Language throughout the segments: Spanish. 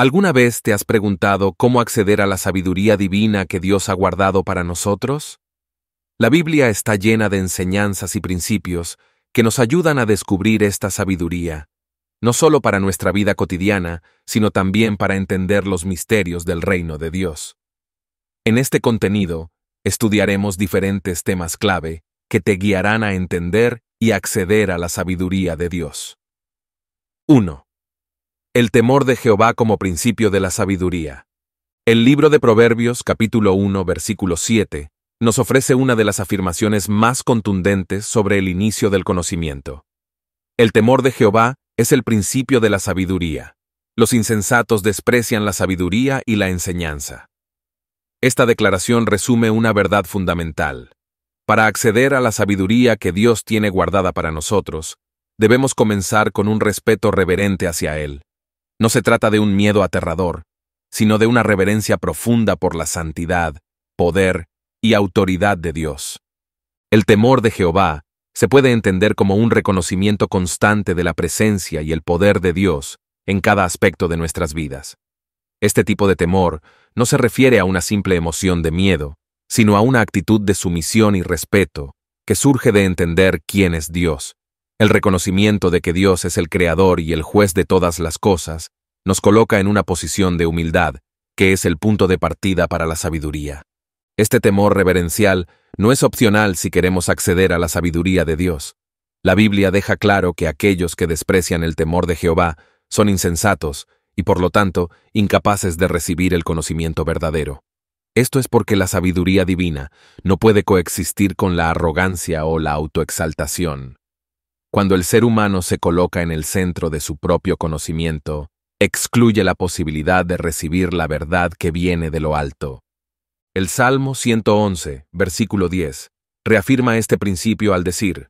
¿Alguna vez te has preguntado cómo acceder a la sabiduría divina que Dios ha guardado para nosotros? La Biblia está llena de enseñanzas y principios que nos ayudan a descubrir esta sabiduría, no solo para nuestra vida cotidiana, sino también para entender los misterios del reino de Dios. En este contenido, estudiaremos diferentes temas clave que te guiarán a entender y acceder a la sabiduría de Dios. 1. El temor de Jehová como principio de la sabiduría. El libro de Proverbios, capítulo 1, versículo 7, nos ofrece una de las afirmaciones más contundentes sobre el inicio del conocimiento. El temor de Jehová es el principio de la sabiduría. Los insensatos desprecian la sabiduría y la enseñanza. Esta declaración resume una verdad fundamental. Para acceder a la sabiduría que Dios tiene guardada para nosotros, debemos comenzar con un respeto reverente hacia Él, no se trata de un miedo aterrador, sino de una reverencia profunda por la santidad, poder y autoridad de Dios. El temor de Jehová se puede entender como un reconocimiento constante de la presencia y el poder de Dios en cada aspecto de nuestras vidas. Este tipo de temor no se refiere a una simple emoción de miedo, sino a una actitud de sumisión y respeto que surge de entender quién es Dios el reconocimiento de que Dios es el creador y el juez de todas las cosas nos coloca en una posición de humildad, que es el punto de partida para la sabiduría. Este temor reverencial no es opcional si queremos acceder a la sabiduría de Dios. La Biblia deja claro que aquellos que desprecian el temor de Jehová son insensatos y por lo tanto incapaces de recibir el conocimiento verdadero. Esto es porque la sabiduría divina no puede coexistir con la arrogancia o la autoexaltación. Cuando el ser humano se coloca en el centro de su propio conocimiento, excluye la posibilidad de recibir la verdad que viene de lo alto. El Salmo 111, versículo 10, reafirma este principio al decir,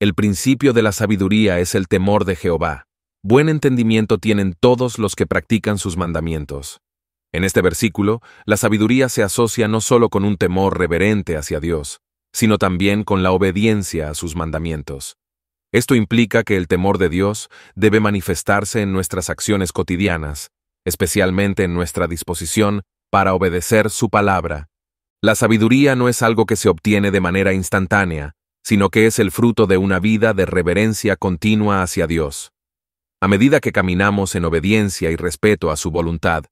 El principio de la sabiduría es el temor de Jehová. Buen entendimiento tienen todos los que practican sus mandamientos. En este versículo, la sabiduría se asocia no solo con un temor reverente hacia Dios, sino también con la obediencia a sus mandamientos. Esto implica que el temor de Dios debe manifestarse en nuestras acciones cotidianas, especialmente en nuestra disposición para obedecer su palabra. La sabiduría no es algo que se obtiene de manera instantánea, sino que es el fruto de una vida de reverencia continua hacia Dios. A medida que caminamos en obediencia y respeto a su voluntad,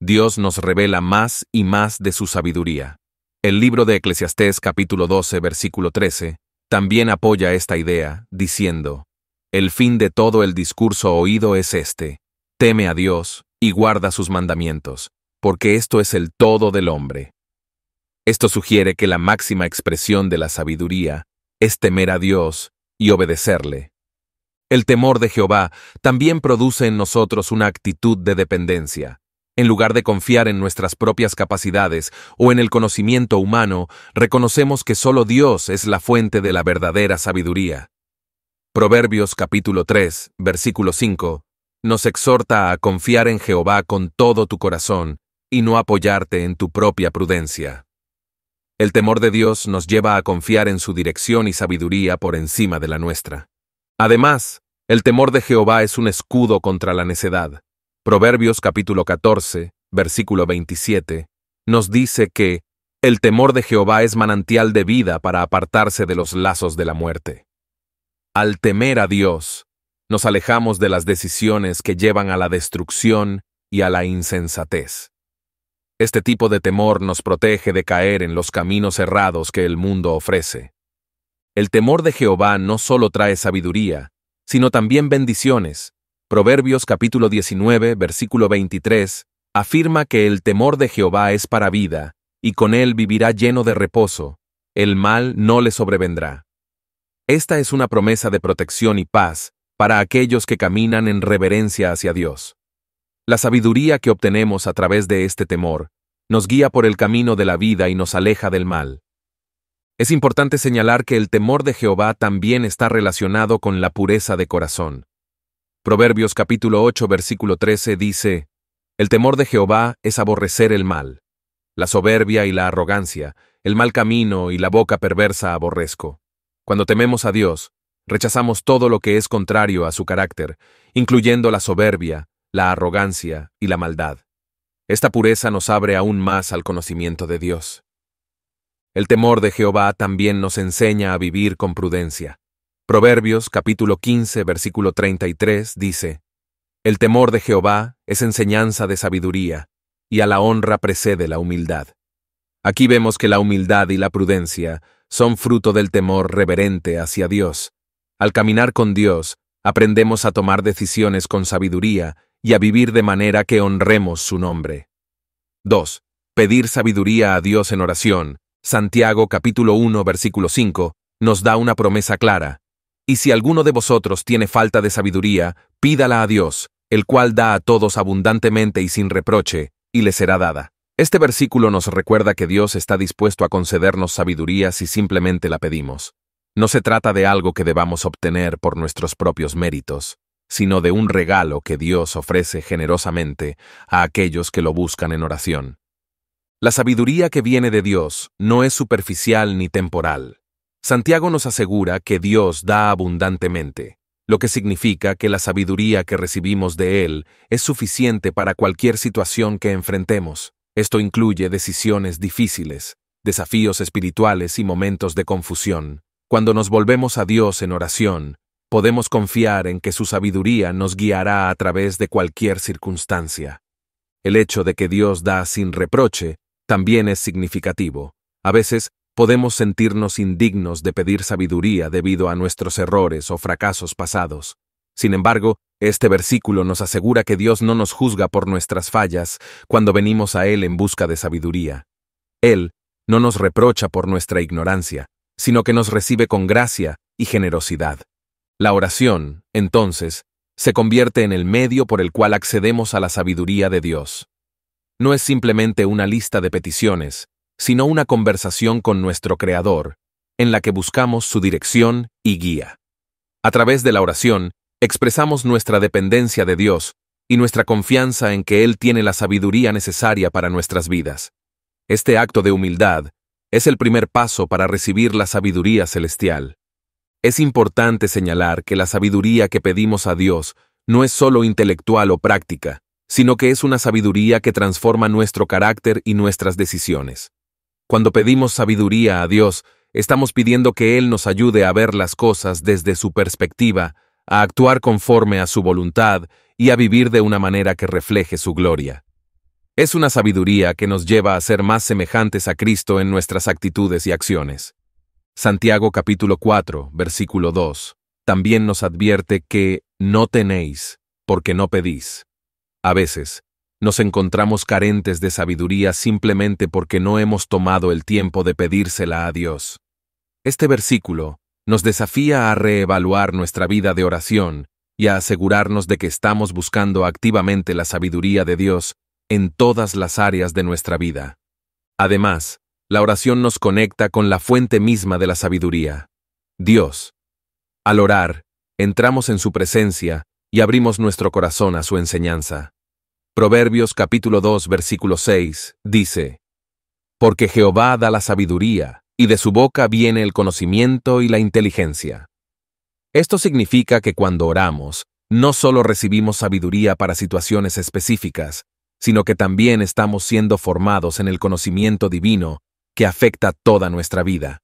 Dios nos revela más y más de su sabiduría. El libro de Eclesiastés capítulo 12 versículo 13 también apoya esta idea, diciendo, El fin de todo el discurso oído es este, teme a Dios y guarda sus mandamientos, porque esto es el todo del hombre. Esto sugiere que la máxima expresión de la sabiduría es temer a Dios y obedecerle. El temor de Jehová también produce en nosotros una actitud de dependencia, en lugar de confiar en nuestras propias capacidades o en el conocimiento humano, reconocemos que solo Dios es la fuente de la verdadera sabiduría. Proverbios capítulo 3, versículo 5, nos exhorta a confiar en Jehová con todo tu corazón y no apoyarte en tu propia prudencia. El temor de Dios nos lleva a confiar en su dirección y sabiduría por encima de la nuestra. Además, el temor de Jehová es un escudo contra la necedad. Proverbios capítulo 14, versículo 27, nos dice que el temor de Jehová es manantial de vida para apartarse de los lazos de la muerte. Al temer a Dios, nos alejamos de las decisiones que llevan a la destrucción y a la insensatez. Este tipo de temor nos protege de caer en los caminos errados que el mundo ofrece. El temor de Jehová no solo trae sabiduría, sino también bendiciones, Proverbios capítulo 19, versículo 23, afirma que el temor de Jehová es para vida, y con él vivirá lleno de reposo, el mal no le sobrevendrá. Esta es una promesa de protección y paz para aquellos que caminan en reverencia hacia Dios. La sabiduría que obtenemos a través de este temor nos guía por el camino de la vida y nos aleja del mal. Es importante señalar que el temor de Jehová también está relacionado con la pureza de corazón. Proverbios capítulo 8 versículo 13 dice, El temor de Jehová es aborrecer el mal, la soberbia y la arrogancia, el mal camino y la boca perversa aborrezco. Cuando tememos a Dios, rechazamos todo lo que es contrario a su carácter, incluyendo la soberbia, la arrogancia y la maldad. Esta pureza nos abre aún más al conocimiento de Dios. El temor de Jehová también nos enseña a vivir con prudencia. Proverbios capítulo 15 versículo 33 dice, El temor de Jehová es enseñanza de sabiduría, y a la honra precede la humildad. Aquí vemos que la humildad y la prudencia son fruto del temor reverente hacia Dios. Al caminar con Dios, aprendemos a tomar decisiones con sabiduría y a vivir de manera que honremos su nombre. 2. Pedir sabiduría a Dios en oración. Santiago capítulo 1 versículo 5 nos da una promesa clara. Y si alguno de vosotros tiene falta de sabiduría, pídala a Dios, el cual da a todos abundantemente y sin reproche, y le será dada. Este versículo nos recuerda que Dios está dispuesto a concedernos sabiduría si simplemente la pedimos. No se trata de algo que debamos obtener por nuestros propios méritos, sino de un regalo que Dios ofrece generosamente a aquellos que lo buscan en oración. La sabiduría que viene de Dios no es superficial ni temporal. Santiago nos asegura que Dios da abundantemente, lo que significa que la sabiduría que recibimos de Él es suficiente para cualquier situación que enfrentemos. Esto incluye decisiones difíciles, desafíos espirituales y momentos de confusión. Cuando nos volvemos a Dios en oración, podemos confiar en que su sabiduría nos guiará a través de cualquier circunstancia. El hecho de que Dios da sin reproche también es significativo. A veces podemos sentirnos indignos de pedir sabiduría debido a nuestros errores o fracasos pasados. Sin embargo, este versículo nos asegura que Dios no nos juzga por nuestras fallas cuando venimos a Él en busca de sabiduría. Él no nos reprocha por nuestra ignorancia, sino que nos recibe con gracia y generosidad. La oración, entonces, se convierte en el medio por el cual accedemos a la sabiduría de Dios. No es simplemente una lista de peticiones, sino una conversación con nuestro Creador, en la que buscamos su dirección y guía. A través de la oración, expresamos nuestra dependencia de Dios y nuestra confianza en que Él tiene la sabiduría necesaria para nuestras vidas. Este acto de humildad es el primer paso para recibir la sabiduría celestial. Es importante señalar que la sabiduría que pedimos a Dios no es solo intelectual o práctica, sino que es una sabiduría que transforma nuestro carácter y nuestras decisiones. Cuando pedimos sabiduría a Dios, estamos pidiendo que Él nos ayude a ver las cosas desde su perspectiva, a actuar conforme a su voluntad y a vivir de una manera que refleje su gloria. Es una sabiduría que nos lleva a ser más semejantes a Cristo en nuestras actitudes y acciones. Santiago capítulo 4, versículo 2, también nos advierte que no tenéis, porque no pedís. A veces, nos encontramos carentes de sabiduría simplemente porque no hemos tomado el tiempo de pedírsela a Dios. Este versículo nos desafía a reevaluar nuestra vida de oración y a asegurarnos de que estamos buscando activamente la sabiduría de Dios en todas las áreas de nuestra vida. Además, la oración nos conecta con la fuente misma de la sabiduría, Dios. Al orar, entramos en su presencia y abrimos nuestro corazón a su enseñanza. Proverbios capítulo 2 versículo 6 dice, Porque Jehová da la sabiduría, y de su boca viene el conocimiento y la inteligencia. Esto significa que cuando oramos, no solo recibimos sabiduría para situaciones específicas, sino que también estamos siendo formados en el conocimiento divino que afecta toda nuestra vida.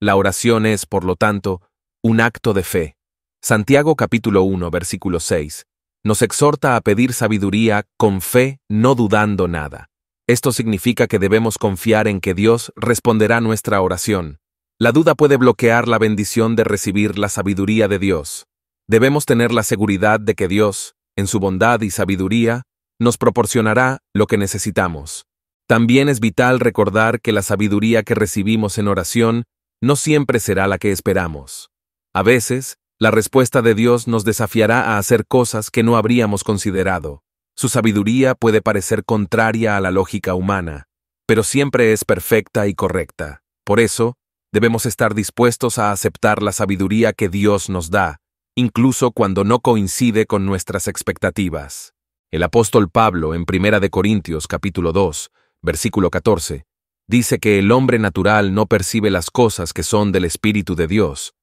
La oración es, por lo tanto, un acto de fe. Santiago capítulo 1 versículo 6 nos exhorta a pedir sabiduría con fe, no dudando nada. Esto significa que debemos confiar en que Dios responderá nuestra oración. La duda puede bloquear la bendición de recibir la sabiduría de Dios. Debemos tener la seguridad de que Dios, en su bondad y sabiduría, nos proporcionará lo que necesitamos. También es vital recordar que la sabiduría que recibimos en oración no siempre será la que esperamos. A veces, la respuesta de Dios nos desafiará a hacer cosas que no habríamos considerado. Su sabiduría puede parecer contraria a la lógica humana, pero siempre es perfecta y correcta. Por eso, debemos estar dispuestos a aceptar la sabiduría que Dios nos da, incluso cuando no coincide con nuestras expectativas. El apóstol Pablo en 1 Corintios capítulo 2, versículo 14, dice que el hombre natural no percibe las cosas que son del Espíritu de Dios,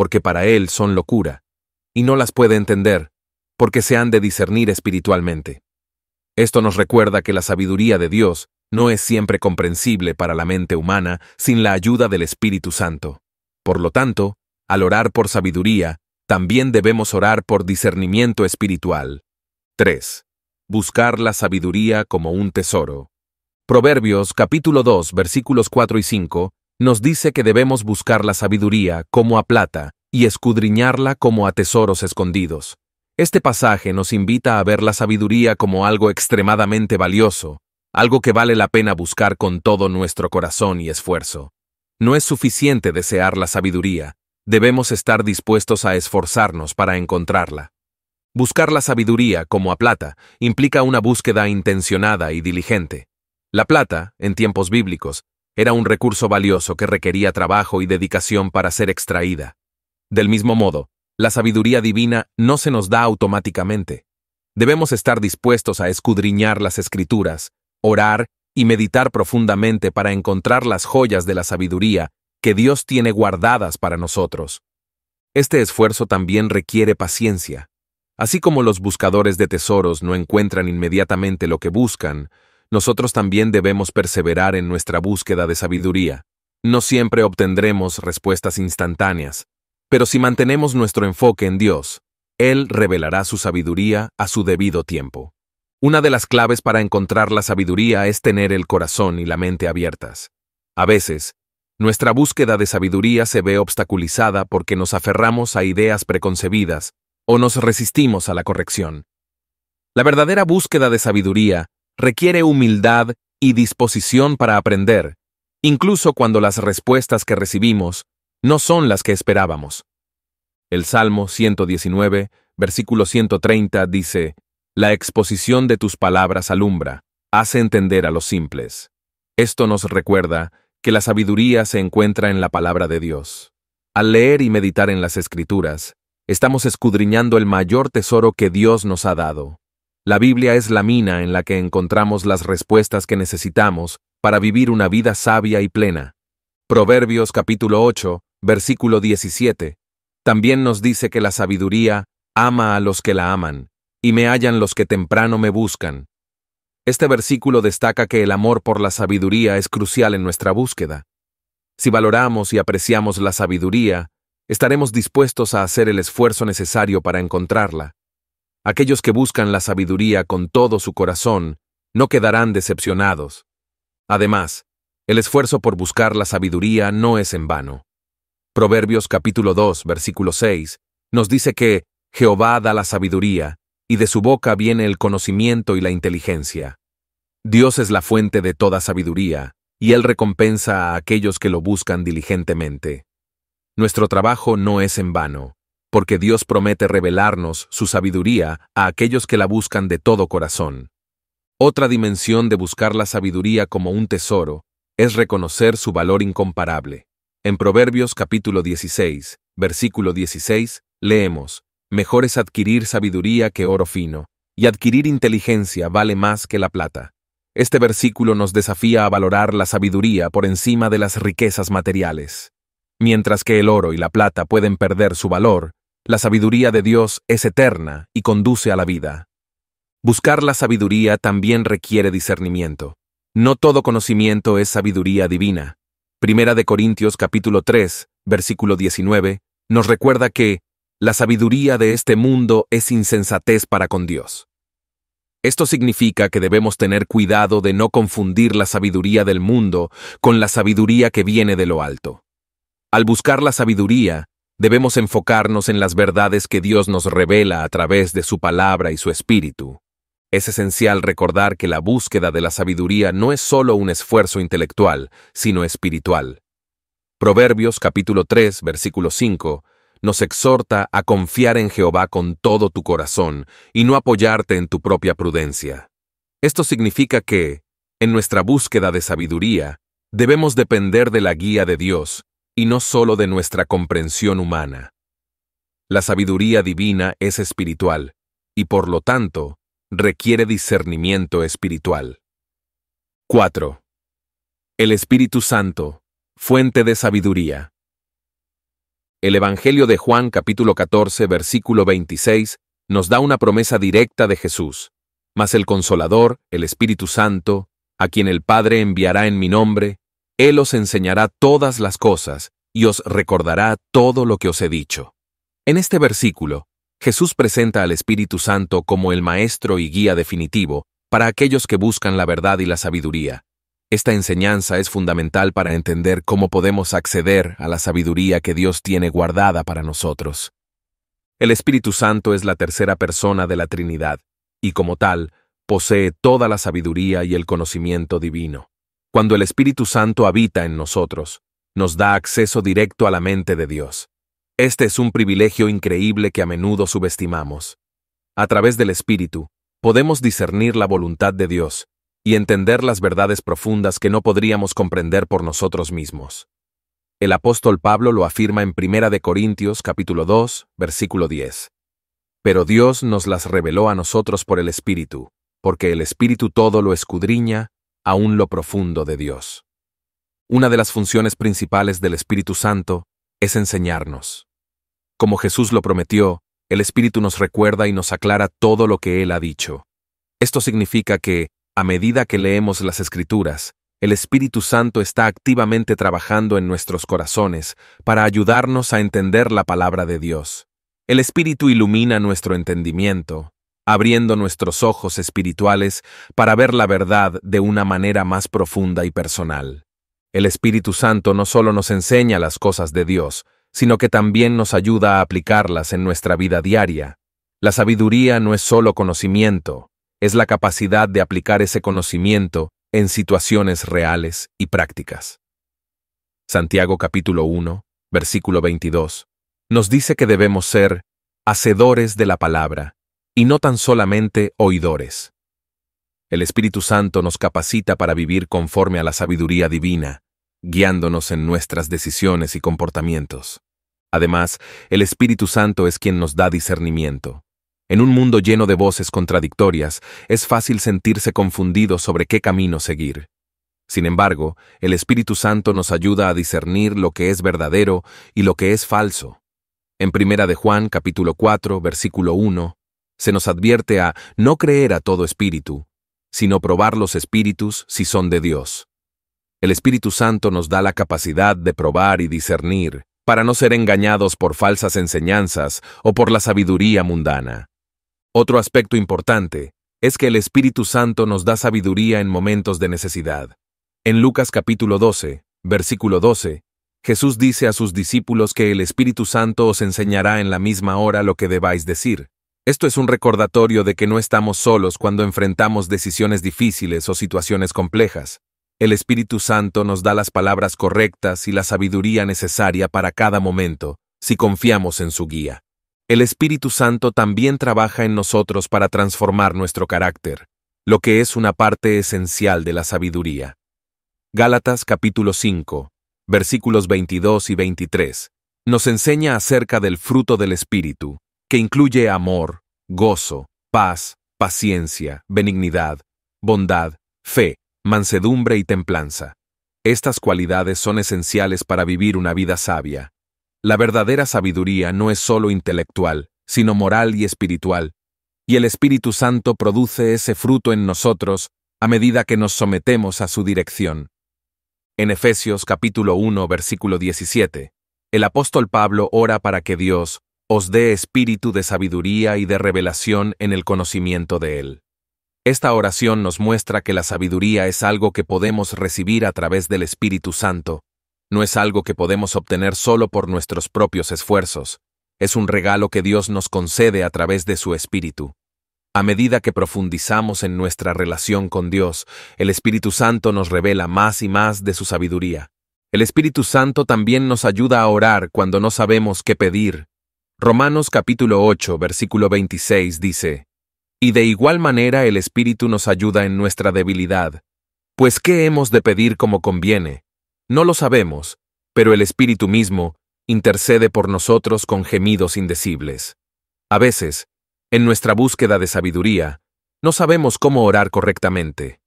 porque para él son locura, y no las puede entender, porque se han de discernir espiritualmente. Esto nos recuerda que la sabiduría de Dios no es siempre comprensible para la mente humana sin la ayuda del Espíritu Santo. Por lo tanto, al orar por sabiduría, también debemos orar por discernimiento espiritual. 3. Buscar la sabiduría como un tesoro. Proverbios capítulo 2 versículos 4 y 5 nos dice que debemos buscar la sabiduría como a plata y escudriñarla como a tesoros escondidos. Este pasaje nos invita a ver la sabiduría como algo extremadamente valioso, algo que vale la pena buscar con todo nuestro corazón y esfuerzo. No es suficiente desear la sabiduría, debemos estar dispuestos a esforzarnos para encontrarla. Buscar la sabiduría como a plata implica una búsqueda intencionada y diligente. La plata, en tiempos bíblicos, era un recurso valioso que requería trabajo y dedicación para ser extraída. Del mismo modo, la sabiduría divina no se nos da automáticamente. Debemos estar dispuestos a escudriñar las escrituras, orar y meditar profundamente para encontrar las joyas de la sabiduría que Dios tiene guardadas para nosotros. Este esfuerzo también requiere paciencia. Así como los buscadores de tesoros no encuentran inmediatamente lo que buscan, nosotros también debemos perseverar en nuestra búsqueda de sabiduría. No siempre obtendremos respuestas instantáneas, pero si mantenemos nuestro enfoque en Dios, Él revelará su sabiduría a su debido tiempo. Una de las claves para encontrar la sabiduría es tener el corazón y la mente abiertas. A veces, nuestra búsqueda de sabiduría se ve obstaculizada porque nos aferramos a ideas preconcebidas o nos resistimos a la corrección. La verdadera búsqueda de sabiduría requiere humildad y disposición para aprender, incluso cuando las respuestas que recibimos no son las que esperábamos. El Salmo 119, versículo 130 dice, La exposición de tus palabras alumbra, hace entender a los simples. Esto nos recuerda que la sabiduría se encuentra en la palabra de Dios. Al leer y meditar en las Escrituras, estamos escudriñando el mayor tesoro que Dios nos ha dado, la Biblia es la mina en la que encontramos las respuestas que necesitamos para vivir una vida sabia y plena. Proverbios capítulo 8, versículo 17. También nos dice que la sabiduría ama a los que la aman, y me hallan los que temprano me buscan. Este versículo destaca que el amor por la sabiduría es crucial en nuestra búsqueda. Si valoramos y apreciamos la sabiduría, estaremos dispuestos a hacer el esfuerzo necesario para encontrarla. Aquellos que buscan la sabiduría con todo su corazón no quedarán decepcionados. Además, el esfuerzo por buscar la sabiduría no es en vano. Proverbios capítulo 2, versículo 6, nos dice que Jehová da la sabiduría, y de su boca viene el conocimiento y la inteligencia. Dios es la fuente de toda sabiduría, y Él recompensa a aquellos que lo buscan diligentemente. Nuestro trabajo no es en vano porque Dios promete revelarnos su sabiduría a aquellos que la buscan de todo corazón. Otra dimensión de buscar la sabiduría como un tesoro es reconocer su valor incomparable. En Proverbios capítulo 16, versículo 16, leemos, Mejor es adquirir sabiduría que oro fino, y adquirir inteligencia vale más que la plata. Este versículo nos desafía a valorar la sabiduría por encima de las riquezas materiales. Mientras que el oro y la plata pueden perder su valor, la sabiduría de Dios es eterna y conduce a la vida. Buscar la sabiduría también requiere discernimiento. No todo conocimiento es sabiduría divina. Primera de Corintios capítulo 3, versículo 19, nos recuerda que la sabiduría de este mundo es insensatez para con Dios. Esto significa que debemos tener cuidado de no confundir la sabiduría del mundo con la sabiduría que viene de lo alto. Al buscar la sabiduría, debemos enfocarnos en las verdades que Dios nos revela a través de su palabra y su espíritu. Es esencial recordar que la búsqueda de la sabiduría no es solo un esfuerzo intelectual, sino espiritual. Proverbios capítulo 3, versículo 5, nos exhorta a confiar en Jehová con todo tu corazón y no apoyarte en tu propia prudencia. Esto significa que, en nuestra búsqueda de sabiduría, debemos depender de la guía de Dios y no sólo de nuestra comprensión humana. La sabiduría divina es espiritual, y por lo tanto, requiere discernimiento espiritual. 4. El Espíritu Santo, fuente de sabiduría. El Evangelio de Juan capítulo 14 versículo 26 nos da una promesa directa de Jesús, mas el Consolador, el Espíritu Santo, a quien el Padre enviará en mi nombre, él os enseñará todas las cosas y os recordará todo lo que os he dicho. En este versículo, Jesús presenta al Espíritu Santo como el Maestro y Guía definitivo para aquellos que buscan la verdad y la sabiduría. Esta enseñanza es fundamental para entender cómo podemos acceder a la sabiduría que Dios tiene guardada para nosotros. El Espíritu Santo es la tercera persona de la Trinidad, y como tal, posee toda la sabiduría y el conocimiento divino. Cuando el Espíritu Santo habita en nosotros, nos da acceso directo a la mente de Dios. Este es un privilegio increíble que a menudo subestimamos. A través del Espíritu, podemos discernir la voluntad de Dios y entender las verdades profundas que no podríamos comprender por nosotros mismos. El apóstol Pablo lo afirma en 1 Corintios capítulo 2, versículo 10. Pero Dios nos las reveló a nosotros por el Espíritu, porque el Espíritu todo lo escudriña, aún lo profundo de Dios. Una de las funciones principales del Espíritu Santo es enseñarnos. Como Jesús lo prometió, el Espíritu nos recuerda y nos aclara todo lo que Él ha dicho. Esto significa que, a medida que leemos las Escrituras, el Espíritu Santo está activamente trabajando en nuestros corazones para ayudarnos a entender la palabra de Dios. El Espíritu ilumina nuestro entendimiento, abriendo nuestros ojos espirituales para ver la verdad de una manera más profunda y personal. El Espíritu Santo no solo nos enseña las cosas de Dios, sino que también nos ayuda a aplicarlas en nuestra vida diaria. La sabiduría no es solo conocimiento, es la capacidad de aplicar ese conocimiento en situaciones reales y prácticas. Santiago capítulo 1, versículo 22, nos dice que debemos ser hacedores de la palabra y no tan solamente oidores. El Espíritu Santo nos capacita para vivir conforme a la sabiduría divina, guiándonos en nuestras decisiones y comportamientos. Además, el Espíritu Santo es quien nos da discernimiento. En un mundo lleno de voces contradictorias, es fácil sentirse confundido sobre qué camino seguir. Sin embargo, el Espíritu Santo nos ayuda a discernir lo que es verdadero y lo que es falso. En Primera de Juan, capítulo 4, versículo 1, se nos advierte a no creer a todo espíritu, sino probar los espíritus si son de Dios. El Espíritu Santo nos da la capacidad de probar y discernir, para no ser engañados por falsas enseñanzas o por la sabiduría mundana. Otro aspecto importante es que el Espíritu Santo nos da sabiduría en momentos de necesidad. En Lucas capítulo 12, versículo 12, Jesús dice a sus discípulos que el Espíritu Santo os enseñará en la misma hora lo que debáis decir. Esto es un recordatorio de que no estamos solos cuando enfrentamos decisiones difíciles o situaciones complejas. El Espíritu Santo nos da las palabras correctas y la sabiduría necesaria para cada momento, si confiamos en su guía. El Espíritu Santo también trabaja en nosotros para transformar nuestro carácter, lo que es una parte esencial de la sabiduría. Gálatas capítulo 5, versículos 22 y 23, nos enseña acerca del fruto del Espíritu, que incluye amor, gozo, paz, paciencia, benignidad, bondad, fe, mansedumbre y templanza. Estas cualidades son esenciales para vivir una vida sabia. La verdadera sabiduría no es solo intelectual, sino moral y espiritual, y el Espíritu Santo produce ese fruto en nosotros a medida que nos sometemos a su dirección. En Efesios capítulo 1 versículo 17, el apóstol Pablo ora para que Dios, os dé espíritu de sabiduría y de revelación en el conocimiento de Él. Esta oración nos muestra que la sabiduría es algo que podemos recibir a través del Espíritu Santo, no es algo que podemos obtener solo por nuestros propios esfuerzos, es un regalo que Dios nos concede a través de su Espíritu. A medida que profundizamos en nuestra relación con Dios, el Espíritu Santo nos revela más y más de su sabiduría. El Espíritu Santo también nos ayuda a orar cuando no sabemos qué pedir, Romanos capítulo 8, versículo 26 dice, Y de igual manera el Espíritu nos ayuda en nuestra debilidad, pues ¿qué hemos de pedir como conviene? No lo sabemos, pero el Espíritu mismo intercede por nosotros con gemidos indecibles. A veces, en nuestra búsqueda de sabiduría, no sabemos cómo orar correctamente,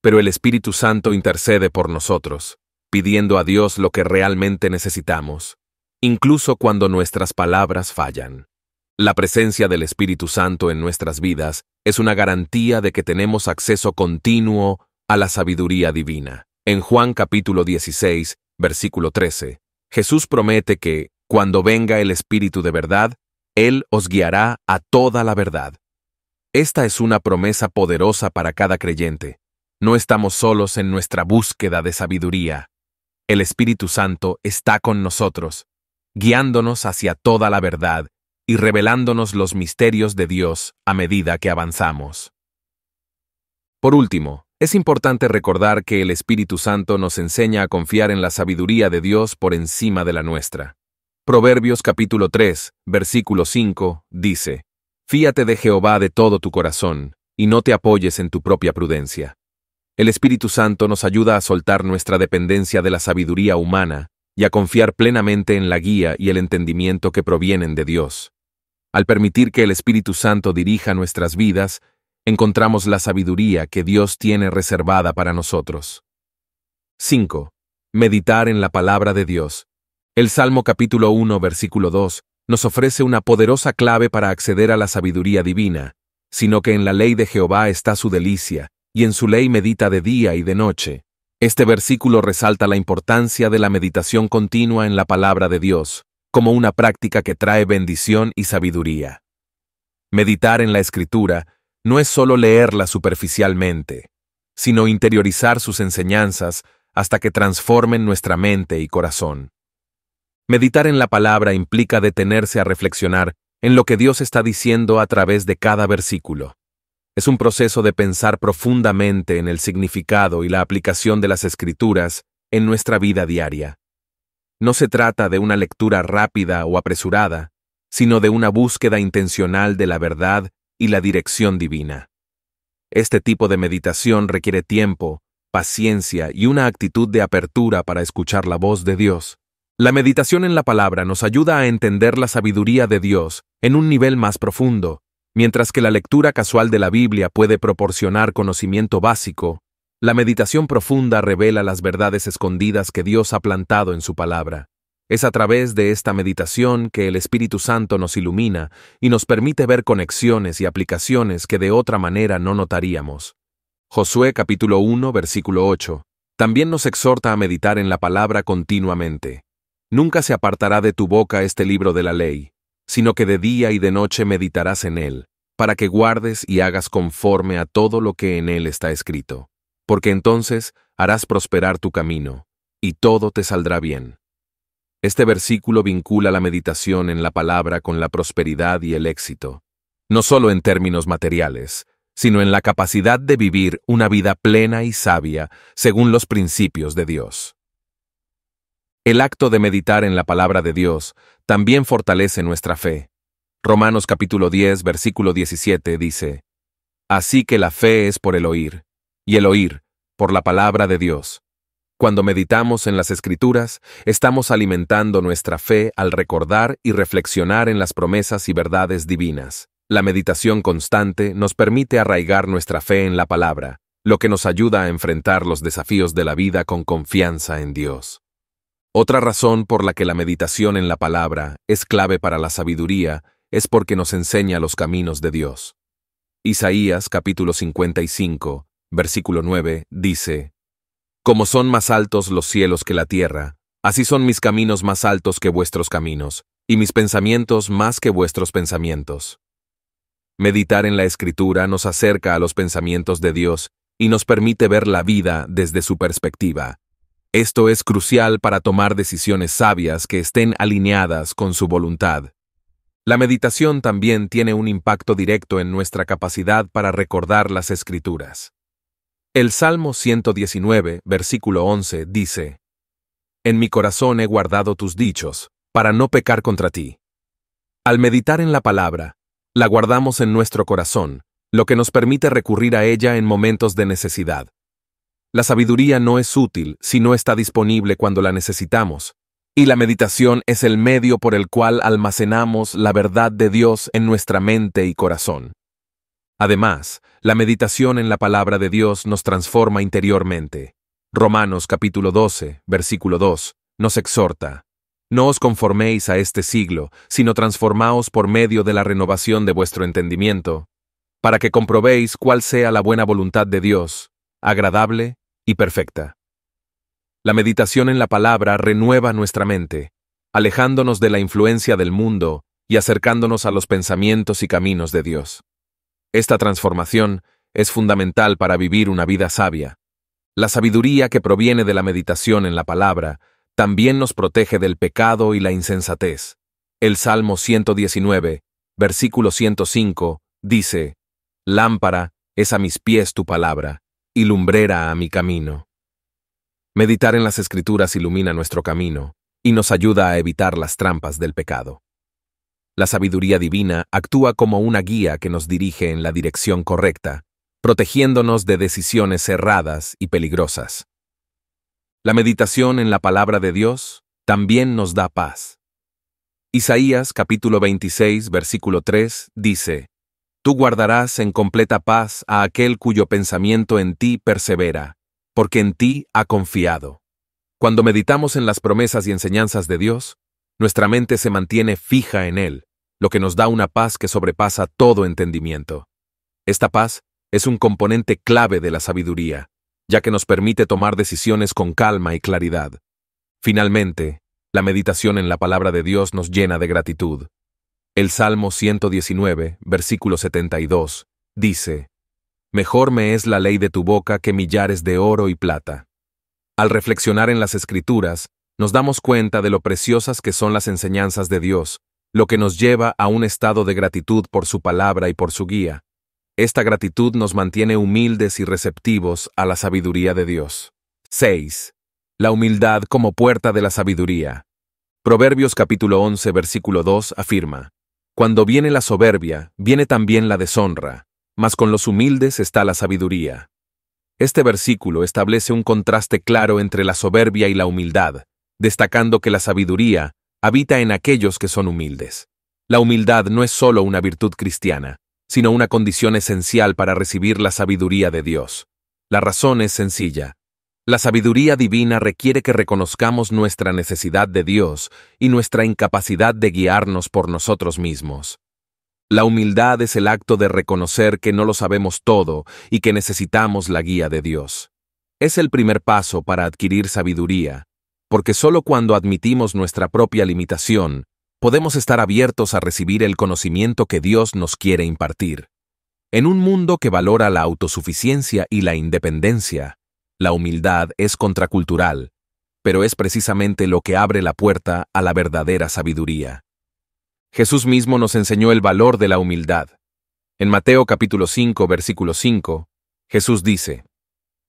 pero el Espíritu Santo intercede por nosotros, pidiendo a Dios lo que realmente necesitamos incluso cuando nuestras palabras fallan. La presencia del Espíritu Santo en nuestras vidas es una garantía de que tenemos acceso continuo a la sabiduría divina. En Juan capítulo 16, versículo 13, Jesús promete que, cuando venga el Espíritu de verdad, Él os guiará a toda la verdad. Esta es una promesa poderosa para cada creyente. No estamos solos en nuestra búsqueda de sabiduría. El Espíritu Santo está con nosotros, guiándonos hacia toda la verdad y revelándonos los misterios de Dios a medida que avanzamos. Por último, es importante recordar que el Espíritu Santo nos enseña a confiar en la sabiduría de Dios por encima de la nuestra. Proverbios capítulo 3, versículo 5, dice, Fíate de Jehová de todo tu corazón, y no te apoyes en tu propia prudencia. El Espíritu Santo nos ayuda a soltar nuestra dependencia de la sabiduría humana y a confiar plenamente en la guía y el entendimiento que provienen de Dios. Al permitir que el Espíritu Santo dirija nuestras vidas, encontramos la sabiduría que Dios tiene reservada para nosotros. 5. Meditar en la palabra de Dios. El Salmo capítulo 1 versículo 2 nos ofrece una poderosa clave para acceder a la sabiduría divina, sino que en la ley de Jehová está su delicia, y en su ley medita de día y de noche. Este versículo resalta la importancia de la meditación continua en la palabra de Dios, como una práctica que trae bendición y sabiduría. Meditar en la escritura no es solo leerla superficialmente, sino interiorizar sus enseñanzas hasta que transformen nuestra mente y corazón. Meditar en la palabra implica detenerse a reflexionar en lo que Dios está diciendo a través de cada versículo. Es un proceso de pensar profundamente en el significado y la aplicación de las escrituras en nuestra vida diaria. No se trata de una lectura rápida o apresurada, sino de una búsqueda intencional de la verdad y la dirección divina. Este tipo de meditación requiere tiempo, paciencia y una actitud de apertura para escuchar la voz de Dios. La meditación en la palabra nos ayuda a entender la sabiduría de Dios en un nivel más profundo Mientras que la lectura casual de la Biblia puede proporcionar conocimiento básico, la meditación profunda revela las verdades escondidas que Dios ha plantado en su palabra. Es a través de esta meditación que el Espíritu Santo nos ilumina y nos permite ver conexiones y aplicaciones que de otra manera no notaríamos. Josué capítulo 1 versículo 8 también nos exhorta a meditar en la palabra continuamente. Nunca se apartará de tu boca este libro de la ley, sino que de día y de noche meditarás en él, para que guardes y hagas conforme a todo lo que en él está escrito, porque entonces harás prosperar tu camino, y todo te saldrá bien. Este versículo vincula la meditación en la palabra con la prosperidad y el éxito, no solo en términos materiales, sino en la capacidad de vivir una vida plena y sabia según los principios de Dios. El acto de meditar en la palabra de Dios también fortalece nuestra fe. Romanos capítulo 10, versículo 17 dice, Así que la fe es por el oír, y el oír, por la palabra de Dios. Cuando meditamos en las Escrituras, estamos alimentando nuestra fe al recordar y reflexionar en las promesas y verdades divinas. La meditación constante nos permite arraigar nuestra fe en la palabra, lo que nos ayuda a enfrentar los desafíos de la vida con confianza en Dios. Otra razón por la que la meditación en la palabra es clave para la sabiduría es porque nos enseña los caminos de Dios. Isaías capítulo 55, versículo 9, dice, Como son más altos los cielos que la tierra, así son mis caminos más altos que vuestros caminos, y mis pensamientos más que vuestros pensamientos. Meditar en la Escritura nos acerca a los pensamientos de Dios y nos permite ver la vida desde su perspectiva, esto es crucial para tomar decisiones sabias que estén alineadas con su voluntad. La meditación también tiene un impacto directo en nuestra capacidad para recordar las escrituras. El Salmo 119, versículo 11, dice, En mi corazón he guardado tus dichos, para no pecar contra ti. Al meditar en la palabra, la guardamos en nuestro corazón, lo que nos permite recurrir a ella en momentos de necesidad. La sabiduría no es útil si no está disponible cuando la necesitamos, y la meditación es el medio por el cual almacenamos la verdad de Dios en nuestra mente y corazón. Además, la meditación en la palabra de Dios nos transforma interiormente. Romanos capítulo 12, versículo 2, nos exhorta, No os conforméis a este siglo, sino transformaos por medio de la renovación de vuestro entendimiento, para que comprobéis cuál sea la buena voluntad de Dios, agradable y perfecta. La meditación en la palabra renueva nuestra mente, alejándonos de la influencia del mundo y acercándonos a los pensamientos y caminos de Dios. Esta transformación es fundamental para vivir una vida sabia. La sabiduría que proviene de la meditación en la palabra también nos protege del pecado y la insensatez. El Salmo 119, versículo 105, dice, Lámpara es a mis pies tu palabra y lumbrera a mi camino. Meditar en las escrituras ilumina nuestro camino y nos ayuda a evitar las trampas del pecado. La sabiduría divina actúa como una guía que nos dirige en la dirección correcta, protegiéndonos de decisiones erradas y peligrosas. La meditación en la palabra de Dios también nos da paz. Isaías capítulo 26 versículo 3 dice, Tú guardarás en completa paz a aquel cuyo pensamiento en ti persevera, porque en ti ha confiado. Cuando meditamos en las promesas y enseñanzas de Dios, nuestra mente se mantiene fija en Él, lo que nos da una paz que sobrepasa todo entendimiento. Esta paz es un componente clave de la sabiduría, ya que nos permite tomar decisiones con calma y claridad. Finalmente, la meditación en la palabra de Dios nos llena de gratitud, el Salmo 119, versículo 72, dice, Mejor me es la ley de tu boca que millares de oro y plata. Al reflexionar en las escrituras, nos damos cuenta de lo preciosas que son las enseñanzas de Dios, lo que nos lleva a un estado de gratitud por su palabra y por su guía. Esta gratitud nos mantiene humildes y receptivos a la sabiduría de Dios. 6. La humildad como puerta de la sabiduría. Proverbios capítulo 11 versículo 2 afirma, cuando viene la soberbia, viene también la deshonra, mas con los humildes está la sabiduría. Este versículo establece un contraste claro entre la soberbia y la humildad, destacando que la sabiduría habita en aquellos que son humildes. La humildad no es solo una virtud cristiana, sino una condición esencial para recibir la sabiduría de Dios. La razón es sencilla. La sabiduría divina requiere que reconozcamos nuestra necesidad de Dios y nuestra incapacidad de guiarnos por nosotros mismos. La humildad es el acto de reconocer que no lo sabemos todo y que necesitamos la guía de Dios. Es el primer paso para adquirir sabiduría, porque solo cuando admitimos nuestra propia limitación, podemos estar abiertos a recibir el conocimiento que Dios nos quiere impartir. En un mundo que valora la autosuficiencia y la independencia, la humildad es contracultural, pero es precisamente lo que abre la puerta a la verdadera sabiduría. Jesús mismo nos enseñó el valor de la humildad. En Mateo capítulo 5, versículo 5, Jesús dice,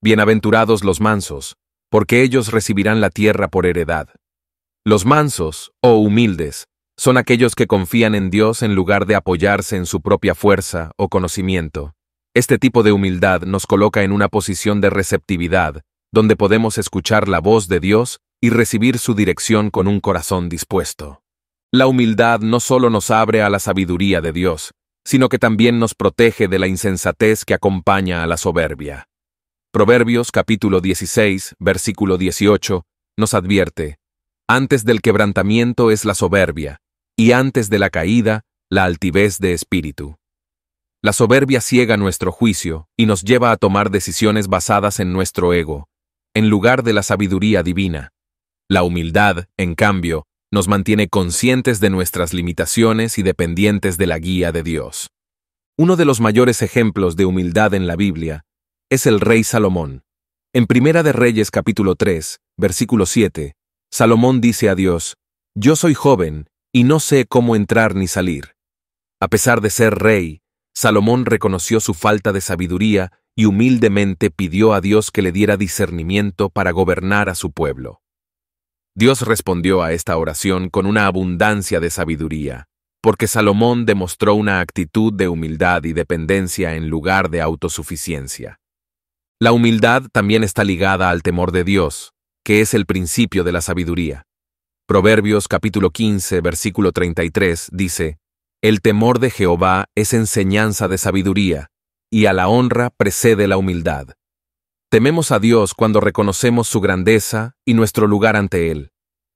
Bienaventurados los mansos, porque ellos recibirán la tierra por heredad. Los mansos, o oh humildes, son aquellos que confían en Dios en lugar de apoyarse en su propia fuerza o conocimiento. Este tipo de humildad nos coloca en una posición de receptividad, donde podemos escuchar la voz de Dios y recibir su dirección con un corazón dispuesto. La humildad no solo nos abre a la sabiduría de Dios, sino que también nos protege de la insensatez que acompaña a la soberbia. Proverbios capítulo 16, versículo 18, nos advierte, Antes del quebrantamiento es la soberbia, y antes de la caída, la altivez de espíritu. La soberbia ciega nuestro juicio y nos lleva a tomar decisiones basadas en nuestro ego, en lugar de la sabiduría divina. La humildad, en cambio, nos mantiene conscientes de nuestras limitaciones y dependientes de la guía de Dios. Uno de los mayores ejemplos de humildad en la Biblia es el rey Salomón. En Primera de Reyes capítulo 3, versículo 7, Salomón dice a Dios, Yo soy joven y no sé cómo entrar ni salir. A pesar de ser rey, Salomón reconoció su falta de sabiduría y humildemente pidió a Dios que le diera discernimiento para gobernar a su pueblo. Dios respondió a esta oración con una abundancia de sabiduría, porque Salomón demostró una actitud de humildad y dependencia en lugar de autosuficiencia. La humildad también está ligada al temor de Dios, que es el principio de la sabiduría. Proverbios capítulo 15, versículo 33 dice, el temor de Jehová es enseñanza de sabiduría, y a la honra precede la humildad. Tememos a Dios cuando reconocemos su grandeza y nuestro lugar ante Él.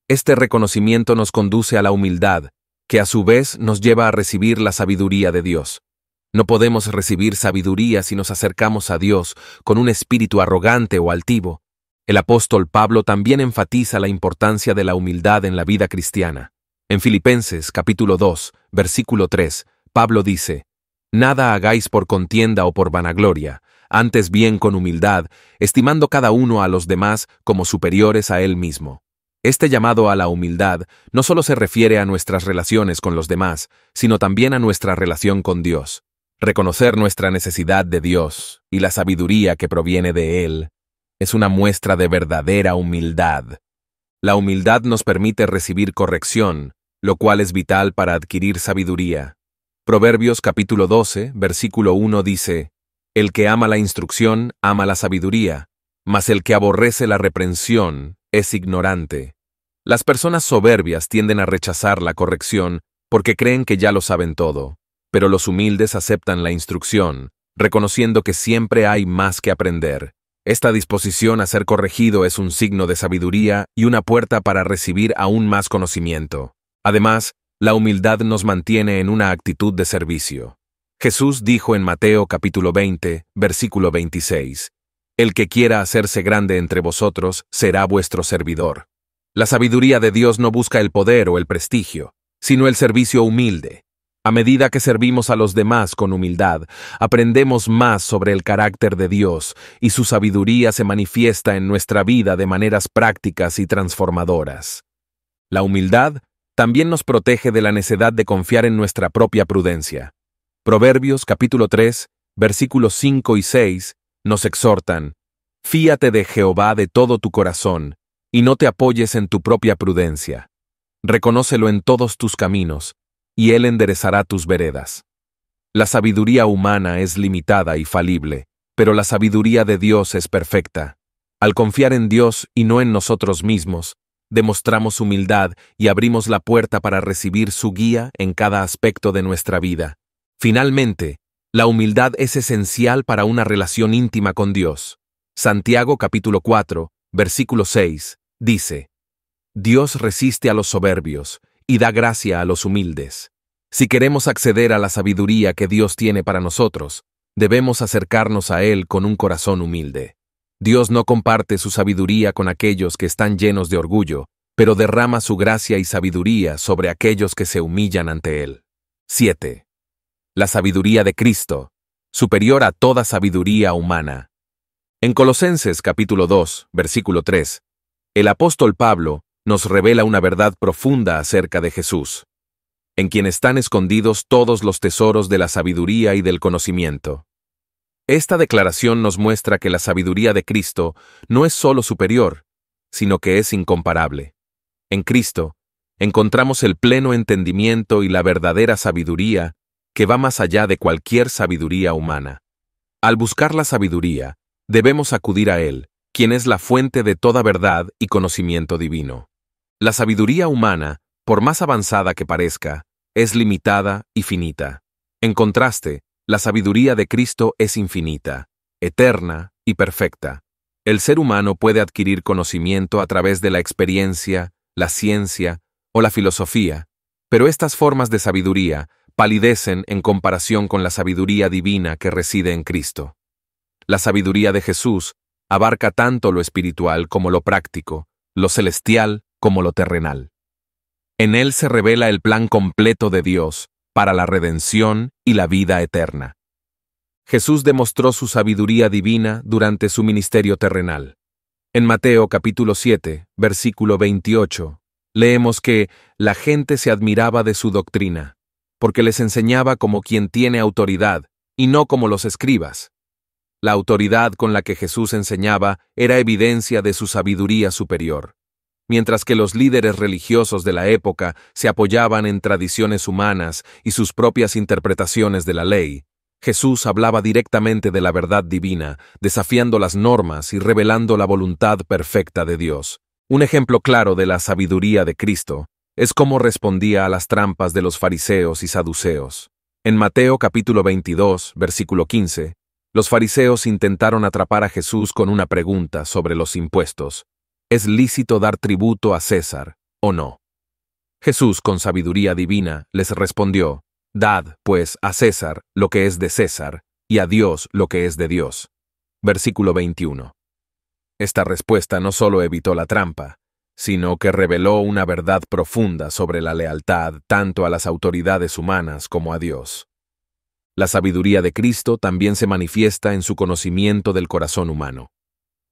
Este reconocimiento nos conduce a la humildad, que a su vez nos lleva a recibir la sabiduría de Dios. No podemos recibir sabiduría si nos acercamos a Dios con un espíritu arrogante o altivo. El apóstol Pablo también enfatiza la importancia de la humildad en la vida cristiana. En Filipenses capítulo 2, versículo 3, Pablo dice, Nada hagáis por contienda o por vanagloria, antes bien con humildad, estimando cada uno a los demás como superiores a él mismo. Este llamado a la humildad no solo se refiere a nuestras relaciones con los demás, sino también a nuestra relación con Dios. Reconocer nuestra necesidad de Dios y la sabiduría que proviene de Él es una muestra de verdadera humildad. La humildad nos permite recibir corrección, lo cual es vital para adquirir sabiduría. Proverbios capítulo 12, versículo 1 dice, El que ama la instrucción, ama la sabiduría, mas el que aborrece la reprensión, es ignorante. Las personas soberbias tienden a rechazar la corrección porque creen que ya lo saben todo, pero los humildes aceptan la instrucción, reconociendo que siempre hay más que aprender. Esta disposición a ser corregido es un signo de sabiduría y una puerta para recibir aún más conocimiento. Además, la humildad nos mantiene en una actitud de servicio. Jesús dijo en Mateo capítulo 20, versículo 26, El que quiera hacerse grande entre vosotros será vuestro servidor. La sabiduría de Dios no busca el poder o el prestigio, sino el servicio humilde. A medida que servimos a los demás con humildad, aprendemos más sobre el carácter de Dios y su sabiduría se manifiesta en nuestra vida de maneras prácticas y transformadoras. La humildad también nos protege de la necedad de confiar en nuestra propia prudencia. Proverbios capítulo 3, versículos 5 y 6 nos exhortan, Fíate de Jehová de todo tu corazón, y no te apoyes en tu propia prudencia. Reconócelo en todos tus caminos, y Él enderezará tus veredas. La sabiduría humana es limitada y falible, pero la sabiduría de Dios es perfecta. Al confiar en Dios y no en nosotros mismos, demostramos humildad y abrimos la puerta para recibir su guía en cada aspecto de nuestra vida. Finalmente, la humildad es esencial para una relación íntima con Dios. Santiago capítulo 4, versículo 6, dice, Dios resiste a los soberbios y da gracia a los humildes. Si queremos acceder a la sabiduría que Dios tiene para nosotros, debemos acercarnos a Él con un corazón humilde. Dios no comparte su sabiduría con aquellos que están llenos de orgullo, pero derrama su gracia y sabiduría sobre aquellos que se humillan ante Él. 7. La sabiduría de Cristo, superior a toda sabiduría humana. En Colosenses capítulo 2, versículo 3, el apóstol Pablo nos revela una verdad profunda acerca de Jesús, en quien están escondidos todos los tesoros de la sabiduría y del conocimiento. Esta declaración nos muestra que la sabiduría de Cristo no es sólo superior, sino que es incomparable. En Cristo, encontramos el pleno entendimiento y la verdadera sabiduría que va más allá de cualquier sabiduría humana. Al buscar la sabiduría, debemos acudir a Él, quien es la fuente de toda verdad y conocimiento divino. La sabiduría humana, por más avanzada que parezca, es limitada y finita. En contraste, la sabiduría de Cristo es infinita, eterna y perfecta. El ser humano puede adquirir conocimiento a través de la experiencia, la ciencia o la filosofía, pero estas formas de sabiduría palidecen en comparación con la sabiduría divina que reside en Cristo. La sabiduría de Jesús abarca tanto lo espiritual como lo práctico, lo celestial como lo terrenal. En él se revela el plan completo de Dios, para la redención y la vida eterna. Jesús demostró su sabiduría divina durante su ministerio terrenal. En Mateo capítulo 7, versículo 28, leemos que la gente se admiraba de su doctrina, porque les enseñaba como quien tiene autoridad, y no como los escribas. La autoridad con la que Jesús enseñaba era evidencia de su sabiduría superior mientras que los líderes religiosos de la época se apoyaban en tradiciones humanas y sus propias interpretaciones de la ley. Jesús hablaba directamente de la verdad divina, desafiando las normas y revelando la voluntad perfecta de Dios. Un ejemplo claro de la sabiduría de Cristo es cómo respondía a las trampas de los fariseos y saduceos. En Mateo capítulo 22, versículo 15, los fariseos intentaron atrapar a Jesús con una pregunta sobre los impuestos, ¿Es lícito dar tributo a César o no? Jesús, con sabiduría divina, les respondió, Dad, pues, a César lo que es de César, y a Dios lo que es de Dios. Versículo 21. Esta respuesta no solo evitó la trampa, sino que reveló una verdad profunda sobre la lealtad tanto a las autoridades humanas como a Dios. La sabiduría de Cristo también se manifiesta en su conocimiento del corazón humano.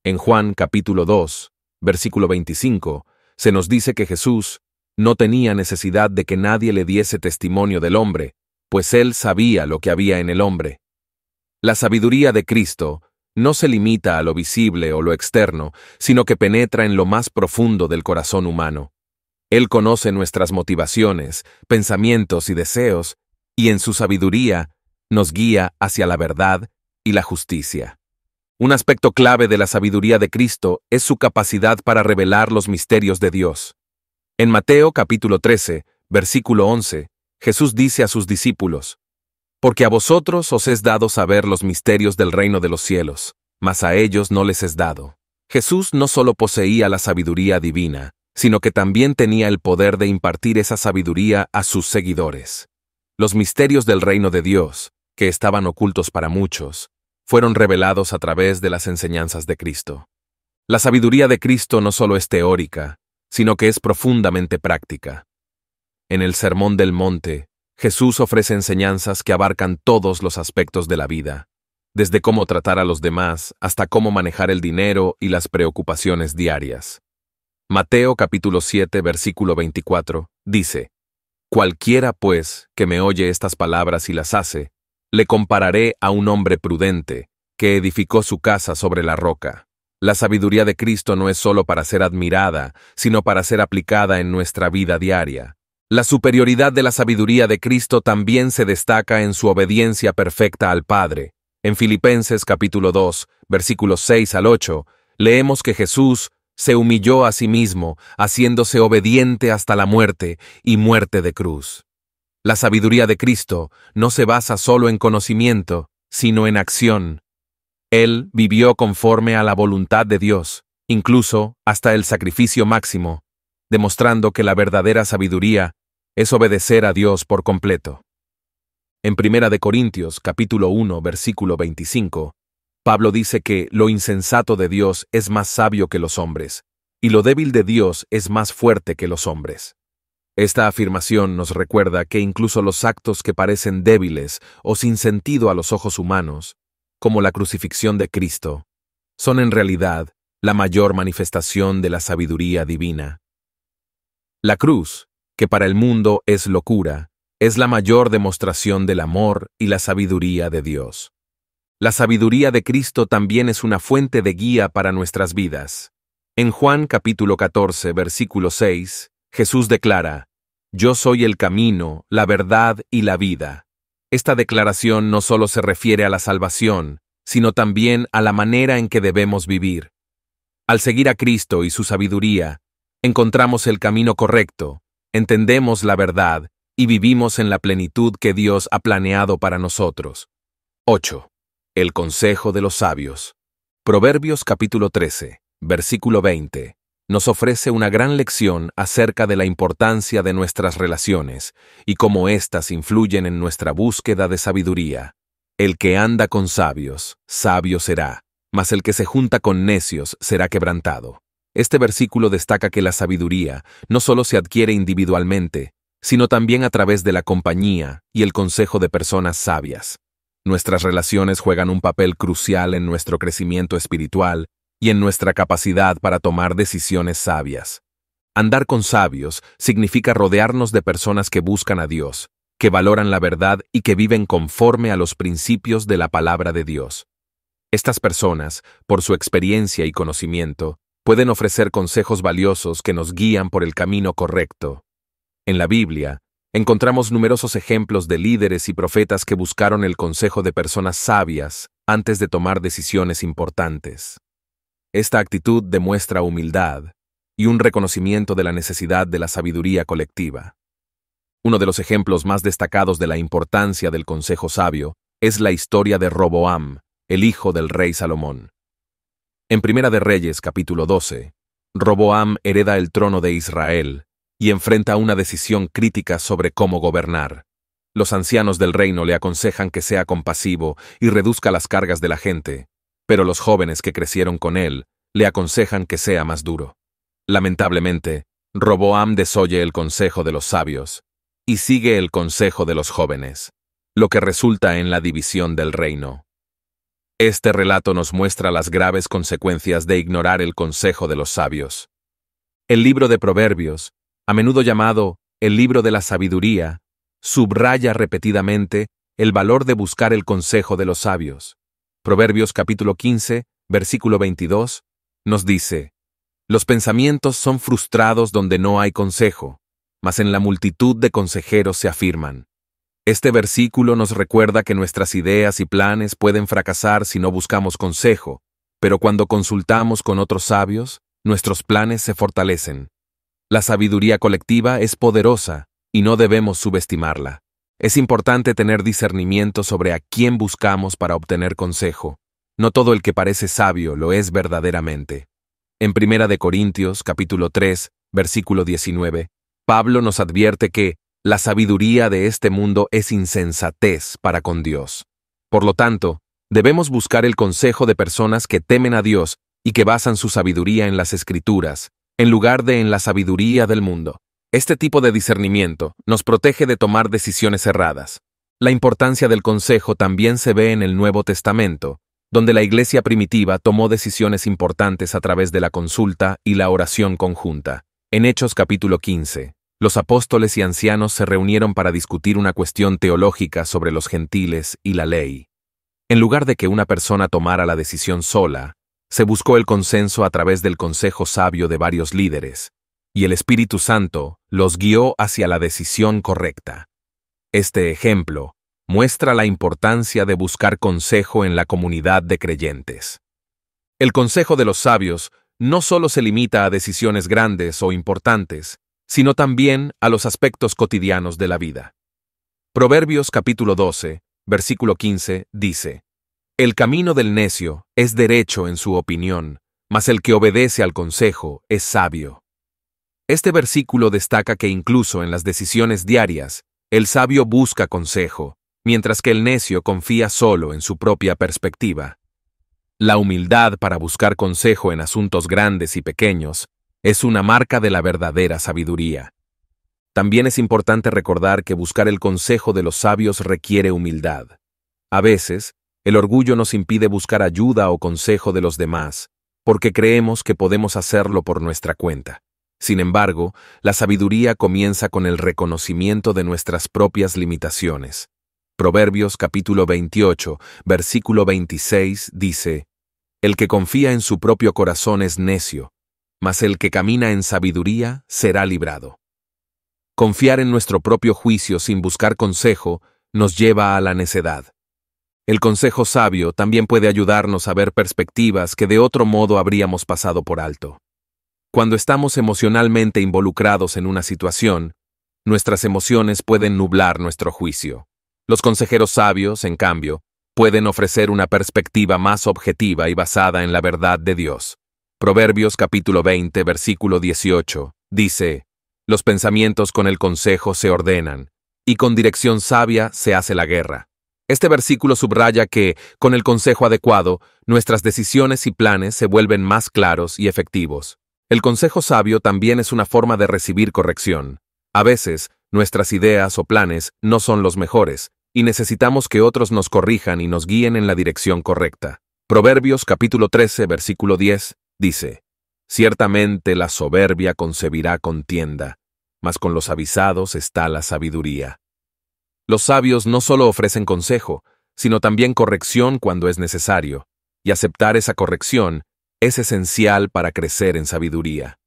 En Juan capítulo 2, versículo 25, se nos dice que Jesús no tenía necesidad de que nadie le diese testimonio del hombre, pues él sabía lo que había en el hombre. La sabiduría de Cristo no se limita a lo visible o lo externo, sino que penetra en lo más profundo del corazón humano. Él conoce nuestras motivaciones, pensamientos y deseos, y en su sabiduría nos guía hacia la verdad y la justicia. Un aspecto clave de la sabiduría de Cristo es su capacidad para revelar los misterios de Dios. En Mateo capítulo 13, versículo 11, Jesús dice a sus discípulos, Porque a vosotros os es dado saber los misterios del reino de los cielos, mas a ellos no les es dado. Jesús no solo poseía la sabiduría divina, sino que también tenía el poder de impartir esa sabiduría a sus seguidores. Los misterios del reino de Dios, que estaban ocultos para muchos, fueron revelados a través de las enseñanzas de Cristo. La sabiduría de Cristo no solo es teórica, sino que es profundamente práctica. En el Sermón del Monte, Jesús ofrece enseñanzas que abarcan todos los aspectos de la vida, desde cómo tratar a los demás hasta cómo manejar el dinero y las preocupaciones diarias. Mateo capítulo 7 versículo 24 dice, Cualquiera pues que me oye estas palabras y las hace, le compararé a un hombre prudente, que edificó su casa sobre la roca. La sabiduría de Cristo no es solo para ser admirada, sino para ser aplicada en nuestra vida diaria. La superioridad de la sabiduría de Cristo también se destaca en su obediencia perfecta al Padre. En Filipenses capítulo 2, versículos 6 al 8, leemos que Jesús se humilló a sí mismo, haciéndose obediente hasta la muerte y muerte de cruz. La sabiduría de Cristo no se basa solo en conocimiento, sino en acción. Él vivió conforme a la voluntad de Dios, incluso hasta el sacrificio máximo, demostrando que la verdadera sabiduría es obedecer a Dios por completo. En 1 Corintios capítulo 1 versículo 25, Pablo dice que lo insensato de Dios es más sabio que los hombres, y lo débil de Dios es más fuerte que los hombres. Esta afirmación nos recuerda que incluso los actos que parecen débiles o sin sentido a los ojos humanos, como la crucifixión de Cristo, son en realidad la mayor manifestación de la sabiduría divina. La cruz, que para el mundo es locura, es la mayor demostración del amor y la sabiduría de Dios. La sabiduría de Cristo también es una fuente de guía para nuestras vidas. En Juan capítulo 14, versículo 6, Jesús declara, yo soy el camino, la verdad y la vida. Esta declaración no solo se refiere a la salvación, sino también a la manera en que debemos vivir. Al seguir a Cristo y su sabiduría, encontramos el camino correcto, entendemos la verdad y vivimos en la plenitud que Dios ha planeado para nosotros. 8. El consejo de los sabios. Proverbios capítulo 13, versículo 20 nos ofrece una gran lección acerca de la importancia de nuestras relaciones y cómo éstas influyen en nuestra búsqueda de sabiduría. El que anda con sabios, sabio será, mas el que se junta con necios será quebrantado. Este versículo destaca que la sabiduría no solo se adquiere individualmente, sino también a través de la compañía y el consejo de personas sabias. Nuestras relaciones juegan un papel crucial en nuestro crecimiento espiritual y en nuestra capacidad para tomar decisiones sabias. Andar con sabios significa rodearnos de personas que buscan a Dios, que valoran la verdad y que viven conforme a los principios de la palabra de Dios. Estas personas, por su experiencia y conocimiento, pueden ofrecer consejos valiosos que nos guían por el camino correcto. En la Biblia, encontramos numerosos ejemplos de líderes y profetas que buscaron el consejo de personas sabias antes de tomar decisiones importantes. Esta actitud demuestra humildad y un reconocimiento de la necesidad de la sabiduría colectiva. Uno de los ejemplos más destacados de la importancia del consejo sabio es la historia de Roboam, el hijo del rey Salomón. En Primera de Reyes capítulo 12, Roboam hereda el trono de Israel y enfrenta una decisión crítica sobre cómo gobernar. Los ancianos del reino le aconsejan que sea compasivo y reduzca las cargas de la gente, pero los jóvenes que crecieron con él le aconsejan que sea más duro. Lamentablemente, Roboam desoye el consejo de los sabios y sigue el consejo de los jóvenes, lo que resulta en la división del reino. Este relato nos muestra las graves consecuencias de ignorar el consejo de los sabios. El libro de Proverbios, a menudo llamado el libro de la sabiduría, subraya repetidamente el valor de buscar el consejo de los sabios. Proverbios capítulo 15, versículo 22, nos dice, Los pensamientos son frustrados donde no hay consejo, mas en la multitud de consejeros se afirman. Este versículo nos recuerda que nuestras ideas y planes pueden fracasar si no buscamos consejo, pero cuando consultamos con otros sabios, nuestros planes se fortalecen. La sabiduría colectiva es poderosa y no debemos subestimarla. Es importante tener discernimiento sobre a quién buscamos para obtener consejo. No todo el que parece sabio lo es verdaderamente. En 1 de Corintios, capítulo 3, versículo 19, Pablo nos advierte que la sabiduría de este mundo es insensatez para con Dios. Por lo tanto, debemos buscar el consejo de personas que temen a Dios y que basan su sabiduría en las Escrituras, en lugar de en la sabiduría del mundo. Este tipo de discernimiento nos protege de tomar decisiones erradas. La importancia del consejo también se ve en el Nuevo Testamento, donde la iglesia primitiva tomó decisiones importantes a través de la consulta y la oración conjunta. En Hechos capítulo 15, los apóstoles y ancianos se reunieron para discutir una cuestión teológica sobre los gentiles y la ley. En lugar de que una persona tomara la decisión sola, se buscó el consenso a través del consejo sabio de varios líderes, y el Espíritu Santo los guió hacia la decisión correcta. Este ejemplo muestra la importancia de buscar consejo en la comunidad de creyentes. El consejo de los sabios no solo se limita a decisiones grandes o importantes, sino también a los aspectos cotidianos de la vida. Proverbios capítulo 12, versículo 15 dice, El camino del necio es derecho en su opinión, mas el que obedece al consejo es sabio. Este versículo destaca que incluso en las decisiones diarias, el sabio busca consejo, mientras que el necio confía solo en su propia perspectiva. La humildad para buscar consejo en asuntos grandes y pequeños es una marca de la verdadera sabiduría. También es importante recordar que buscar el consejo de los sabios requiere humildad. A veces, el orgullo nos impide buscar ayuda o consejo de los demás, porque creemos que podemos hacerlo por nuestra cuenta. Sin embargo, la sabiduría comienza con el reconocimiento de nuestras propias limitaciones. Proverbios capítulo 28, versículo 26 dice, El que confía en su propio corazón es necio, mas el que camina en sabiduría será librado. Confiar en nuestro propio juicio sin buscar consejo nos lleva a la necedad. El consejo sabio también puede ayudarnos a ver perspectivas que de otro modo habríamos pasado por alto. Cuando estamos emocionalmente involucrados en una situación, nuestras emociones pueden nublar nuestro juicio. Los consejeros sabios, en cambio, pueden ofrecer una perspectiva más objetiva y basada en la verdad de Dios. Proverbios capítulo 20, versículo 18, dice, Los pensamientos con el consejo se ordenan, y con dirección sabia se hace la guerra. Este versículo subraya que, con el consejo adecuado, nuestras decisiones y planes se vuelven más claros y efectivos. El consejo sabio también es una forma de recibir corrección. A veces, nuestras ideas o planes no son los mejores, y necesitamos que otros nos corrijan y nos guíen en la dirección correcta. Proverbios capítulo 13, versículo 10, dice, Ciertamente la soberbia concebirá contienda, mas con los avisados está la sabiduría. Los sabios no solo ofrecen consejo, sino también corrección cuando es necesario, y aceptar esa corrección es esencial para crecer en sabiduría.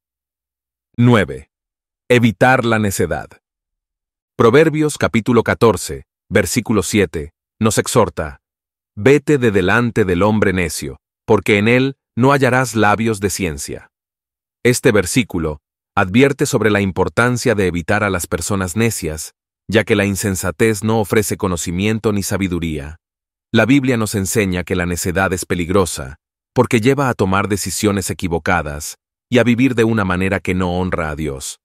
9. Evitar la necedad. Proverbios capítulo 14, versículo 7, nos exhorta, Vete de delante del hombre necio, porque en él no hallarás labios de ciencia. Este versículo advierte sobre la importancia de evitar a las personas necias, ya que la insensatez no ofrece conocimiento ni sabiduría. La Biblia nos enseña que la necedad es peligrosa, porque lleva a tomar decisiones equivocadas y a vivir de una manera que no honra a Dios.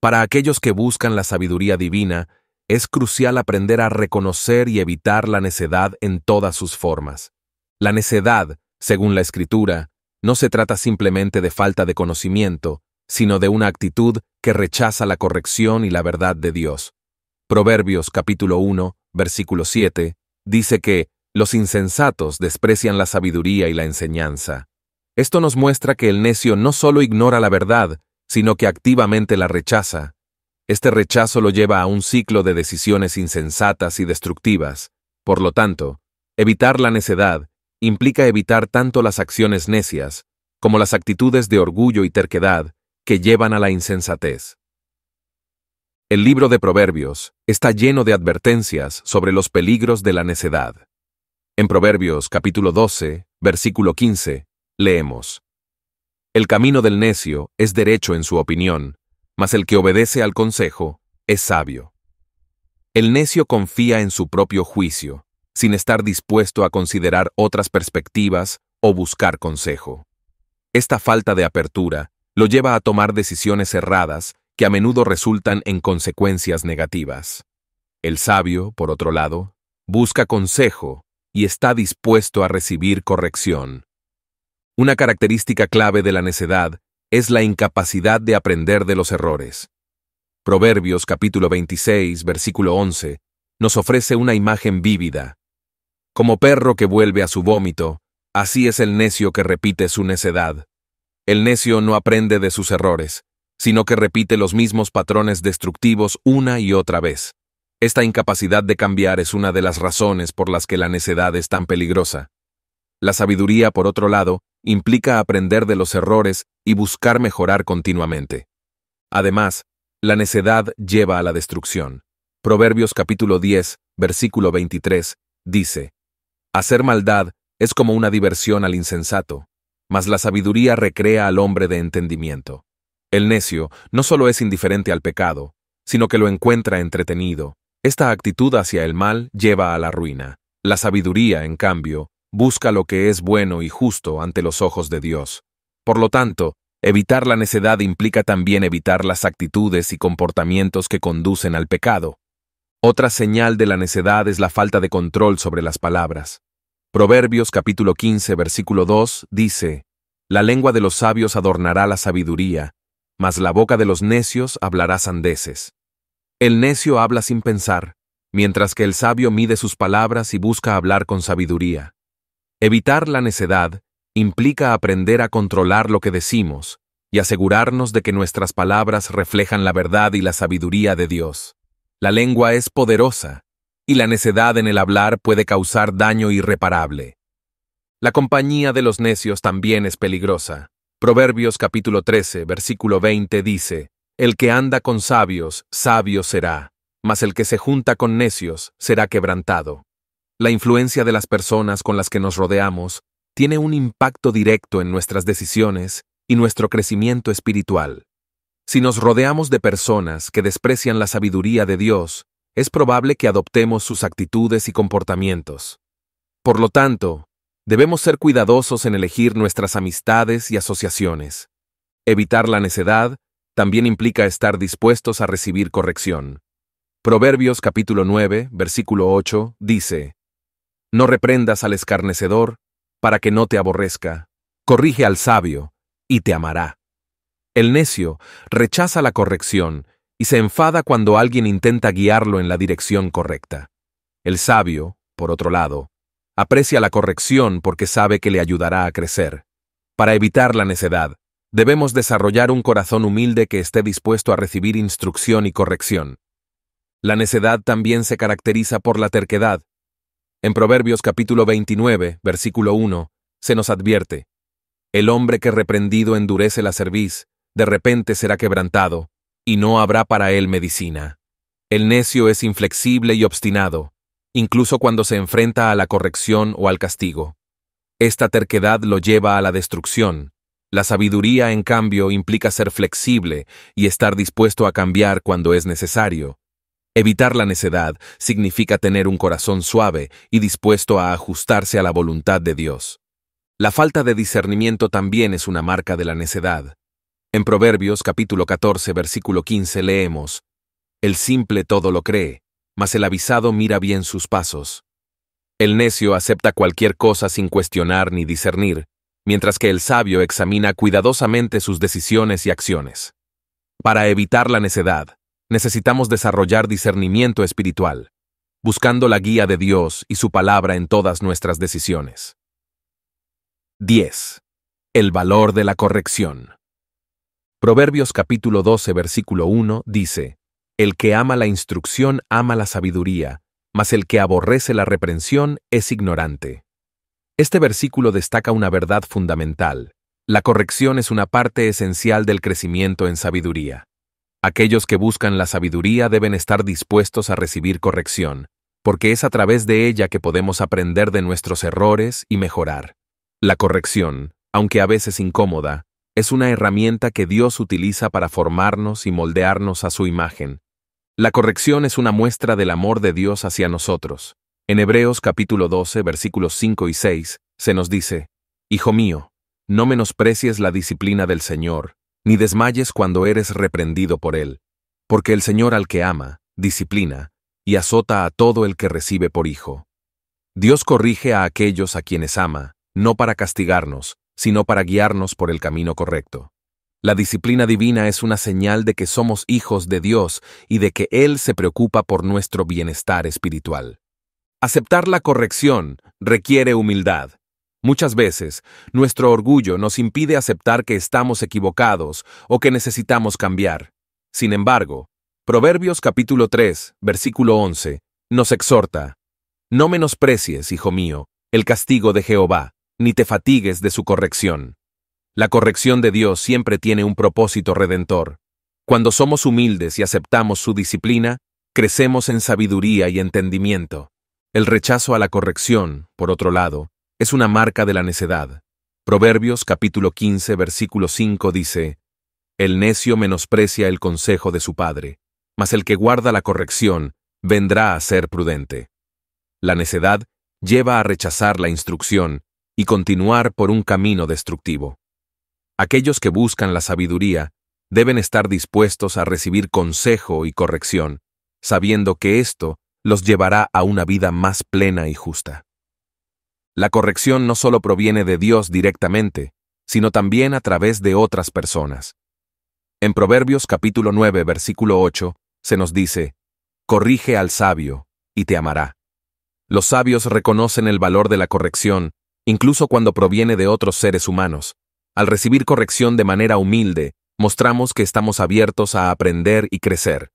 Para aquellos que buscan la sabiduría divina, es crucial aprender a reconocer y evitar la necedad en todas sus formas. La necedad, según la Escritura, no se trata simplemente de falta de conocimiento, sino de una actitud que rechaza la corrección y la verdad de Dios. Proverbios capítulo 1, versículo 7, dice que los insensatos desprecian la sabiduría y la enseñanza. Esto nos muestra que el necio no solo ignora la verdad, sino que activamente la rechaza. Este rechazo lo lleva a un ciclo de decisiones insensatas y destructivas. Por lo tanto, evitar la necedad implica evitar tanto las acciones necias como las actitudes de orgullo y terquedad que llevan a la insensatez. El libro de Proverbios está lleno de advertencias sobre los peligros de la necedad. En Proverbios capítulo 12, versículo 15, leemos, El camino del necio es derecho en su opinión, mas el que obedece al consejo es sabio. El necio confía en su propio juicio, sin estar dispuesto a considerar otras perspectivas o buscar consejo. Esta falta de apertura lo lleva a tomar decisiones erradas que a menudo resultan en consecuencias negativas. El sabio, por otro lado, busca consejo y está dispuesto a recibir corrección. Una característica clave de la necedad es la incapacidad de aprender de los errores. Proverbios capítulo 26, versículo 11, nos ofrece una imagen vívida. Como perro que vuelve a su vómito, así es el necio que repite su necedad. El necio no aprende de sus errores, sino que repite los mismos patrones destructivos una y otra vez. Esta incapacidad de cambiar es una de las razones por las que la necedad es tan peligrosa. La sabiduría, por otro lado, implica aprender de los errores y buscar mejorar continuamente. Además, la necedad lleva a la destrucción. Proverbios capítulo 10, versículo 23, dice, Hacer maldad es como una diversión al insensato, mas la sabiduría recrea al hombre de entendimiento. El necio no solo es indiferente al pecado, sino que lo encuentra entretenido, esta actitud hacia el mal lleva a la ruina. La sabiduría, en cambio, busca lo que es bueno y justo ante los ojos de Dios. Por lo tanto, evitar la necedad implica también evitar las actitudes y comportamientos que conducen al pecado. Otra señal de la necedad es la falta de control sobre las palabras. Proverbios capítulo 15 versículo 2 dice, La lengua de los sabios adornará la sabiduría, mas la boca de los necios hablará sandeces. El necio habla sin pensar, mientras que el sabio mide sus palabras y busca hablar con sabiduría. Evitar la necedad implica aprender a controlar lo que decimos y asegurarnos de que nuestras palabras reflejan la verdad y la sabiduría de Dios. La lengua es poderosa, y la necedad en el hablar puede causar daño irreparable. La compañía de los necios también es peligrosa. Proverbios capítulo 13, versículo 20 dice, el que anda con sabios, sabio será, mas el que se junta con necios, será quebrantado. La influencia de las personas con las que nos rodeamos tiene un impacto directo en nuestras decisiones y nuestro crecimiento espiritual. Si nos rodeamos de personas que desprecian la sabiduría de Dios, es probable que adoptemos sus actitudes y comportamientos. Por lo tanto, debemos ser cuidadosos en elegir nuestras amistades y asociaciones, evitar la necedad también implica estar dispuestos a recibir corrección. Proverbios capítulo 9, versículo 8, dice, No reprendas al escarnecedor, para que no te aborrezca. Corrige al sabio, y te amará. El necio rechaza la corrección y se enfada cuando alguien intenta guiarlo en la dirección correcta. El sabio, por otro lado, aprecia la corrección porque sabe que le ayudará a crecer. Para evitar la necedad, Debemos desarrollar un corazón humilde que esté dispuesto a recibir instrucción y corrección. La necedad también se caracteriza por la terquedad. En Proverbios capítulo 29, versículo 1, se nos advierte, El hombre que reprendido endurece la cerviz, de repente será quebrantado, y no habrá para él medicina. El necio es inflexible y obstinado, incluso cuando se enfrenta a la corrección o al castigo. Esta terquedad lo lleva a la destrucción, la sabiduría, en cambio, implica ser flexible y estar dispuesto a cambiar cuando es necesario. Evitar la necedad significa tener un corazón suave y dispuesto a ajustarse a la voluntad de Dios. La falta de discernimiento también es una marca de la necedad. En Proverbios capítulo 14 versículo 15 leemos, El simple todo lo cree, mas el avisado mira bien sus pasos. El necio acepta cualquier cosa sin cuestionar ni discernir, mientras que el sabio examina cuidadosamente sus decisiones y acciones. Para evitar la necedad, necesitamos desarrollar discernimiento espiritual, buscando la guía de Dios y su palabra en todas nuestras decisiones. 10. El valor de la corrección. Proverbios capítulo 12 versículo 1 dice, El que ama la instrucción ama la sabiduría, mas el que aborrece la reprensión es ignorante. Este versículo destaca una verdad fundamental. La corrección es una parte esencial del crecimiento en sabiduría. Aquellos que buscan la sabiduría deben estar dispuestos a recibir corrección, porque es a través de ella que podemos aprender de nuestros errores y mejorar. La corrección, aunque a veces incómoda, es una herramienta que Dios utiliza para formarnos y moldearnos a su imagen. La corrección es una muestra del amor de Dios hacia nosotros. En Hebreos capítulo 12 versículos 5 y 6 se nos dice, Hijo mío, no menosprecies la disciplina del Señor, ni desmayes cuando eres reprendido por Él, porque el Señor al que ama, disciplina, y azota a todo el que recibe por hijo. Dios corrige a aquellos a quienes ama, no para castigarnos, sino para guiarnos por el camino correcto. La disciplina divina es una señal de que somos hijos de Dios y de que Él se preocupa por nuestro bienestar espiritual. Aceptar la corrección requiere humildad. Muchas veces, nuestro orgullo nos impide aceptar que estamos equivocados o que necesitamos cambiar. Sin embargo, Proverbios capítulo 3, versículo 11, nos exhorta, No menosprecies, hijo mío, el castigo de Jehová, ni te fatigues de su corrección. La corrección de Dios siempre tiene un propósito redentor. Cuando somos humildes y aceptamos su disciplina, crecemos en sabiduría y entendimiento. El rechazo a la corrección, por otro lado, es una marca de la necedad. Proverbios capítulo 15 versículo 5 dice, El necio menosprecia el consejo de su padre, mas el que guarda la corrección vendrá a ser prudente. La necedad lleva a rechazar la instrucción y continuar por un camino destructivo. Aquellos que buscan la sabiduría deben estar dispuestos a recibir consejo y corrección, sabiendo que esto los llevará a una vida más plena y justa. La corrección no solo proviene de Dios directamente, sino también a través de otras personas. En Proverbios capítulo 9, versículo 8, se nos dice, Corrige al sabio, y te amará. Los sabios reconocen el valor de la corrección, incluso cuando proviene de otros seres humanos. Al recibir corrección de manera humilde, mostramos que estamos abiertos a aprender y crecer.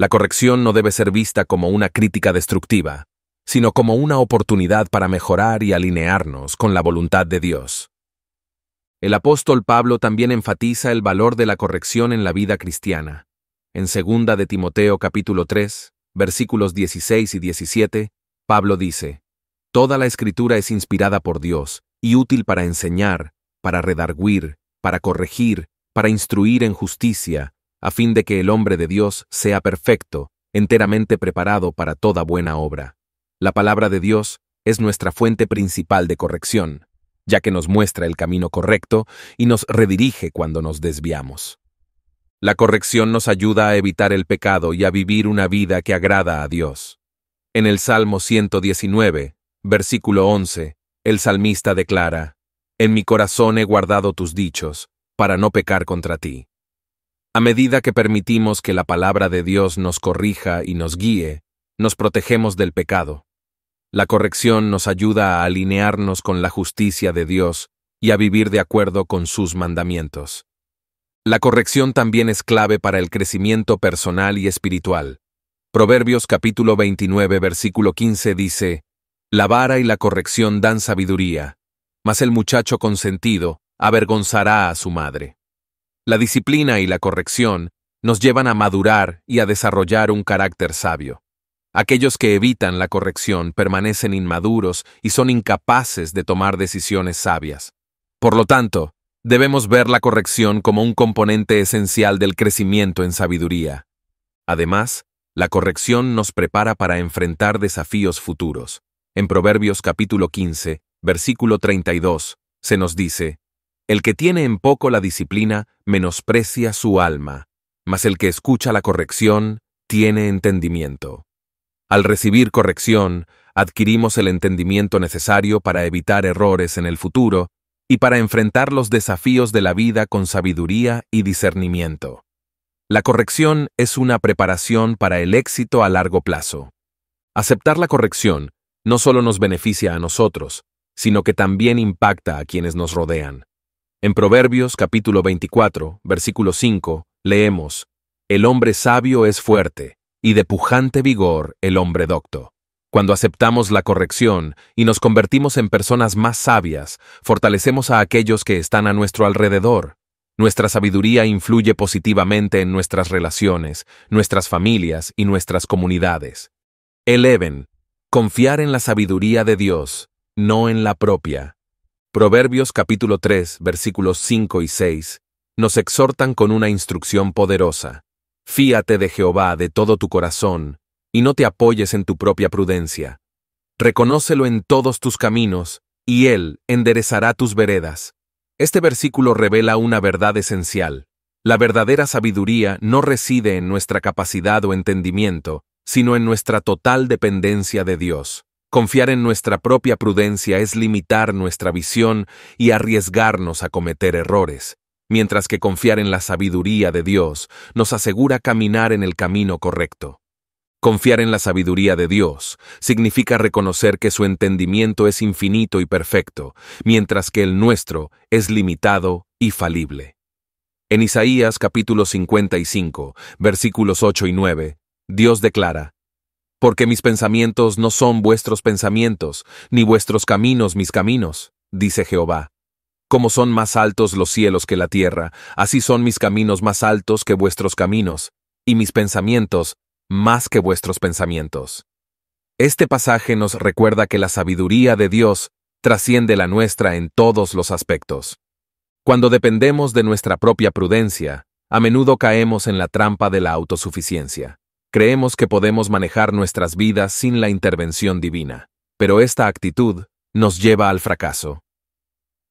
La corrección no debe ser vista como una crítica destructiva, sino como una oportunidad para mejorar y alinearnos con la voluntad de Dios. El apóstol Pablo también enfatiza el valor de la corrección en la vida cristiana. En 2 de Timoteo capítulo 3, versículos 16 y 17, Pablo dice, Toda la escritura es inspirada por Dios y útil para enseñar, para redarguir, para corregir, para instruir en justicia, a fin de que el hombre de Dios sea perfecto, enteramente preparado para toda buena obra. La palabra de Dios es nuestra fuente principal de corrección, ya que nos muestra el camino correcto y nos redirige cuando nos desviamos. La corrección nos ayuda a evitar el pecado y a vivir una vida que agrada a Dios. En el Salmo 119, versículo 11, el salmista declara, En mi corazón he guardado tus dichos, para no pecar contra ti. A medida que permitimos que la palabra de Dios nos corrija y nos guíe, nos protegemos del pecado. La corrección nos ayuda a alinearnos con la justicia de Dios y a vivir de acuerdo con sus mandamientos. La corrección también es clave para el crecimiento personal y espiritual. Proverbios capítulo 29 versículo 15 dice, La vara y la corrección dan sabiduría, mas el muchacho consentido avergonzará a su madre. La disciplina y la corrección nos llevan a madurar y a desarrollar un carácter sabio. Aquellos que evitan la corrección permanecen inmaduros y son incapaces de tomar decisiones sabias. Por lo tanto, debemos ver la corrección como un componente esencial del crecimiento en sabiduría. Además, la corrección nos prepara para enfrentar desafíos futuros. En Proverbios capítulo 15, versículo 32, se nos dice, el que tiene en poco la disciplina menosprecia su alma, mas el que escucha la corrección tiene entendimiento. Al recibir corrección, adquirimos el entendimiento necesario para evitar errores en el futuro y para enfrentar los desafíos de la vida con sabiduría y discernimiento. La corrección es una preparación para el éxito a largo plazo. Aceptar la corrección no solo nos beneficia a nosotros, sino que también impacta a quienes nos rodean. En Proverbios capítulo 24, versículo 5, leemos, El hombre sabio es fuerte, y de pujante vigor el hombre docto. Cuando aceptamos la corrección y nos convertimos en personas más sabias, fortalecemos a aquellos que están a nuestro alrededor. Nuestra sabiduría influye positivamente en nuestras relaciones, nuestras familias y nuestras comunidades. 11. Confiar en la sabiduría de Dios, no en la propia. Proverbios capítulo 3, versículos 5 y 6, nos exhortan con una instrucción poderosa. Fíate de Jehová de todo tu corazón, y no te apoyes en tu propia prudencia. Reconócelo en todos tus caminos, y Él enderezará tus veredas. Este versículo revela una verdad esencial. La verdadera sabiduría no reside en nuestra capacidad o entendimiento, sino en nuestra total dependencia de Dios. Confiar en nuestra propia prudencia es limitar nuestra visión y arriesgarnos a cometer errores, mientras que confiar en la sabiduría de Dios nos asegura caminar en el camino correcto. Confiar en la sabiduría de Dios significa reconocer que su entendimiento es infinito y perfecto, mientras que el nuestro es limitado y falible. En Isaías capítulo 55, versículos 8 y 9, Dios declara, porque mis pensamientos no son vuestros pensamientos, ni vuestros caminos mis caminos, dice Jehová. Como son más altos los cielos que la tierra, así son mis caminos más altos que vuestros caminos, y mis pensamientos más que vuestros pensamientos. Este pasaje nos recuerda que la sabiduría de Dios trasciende la nuestra en todos los aspectos. Cuando dependemos de nuestra propia prudencia, a menudo caemos en la trampa de la autosuficiencia. Creemos que podemos manejar nuestras vidas sin la intervención divina, pero esta actitud nos lleva al fracaso.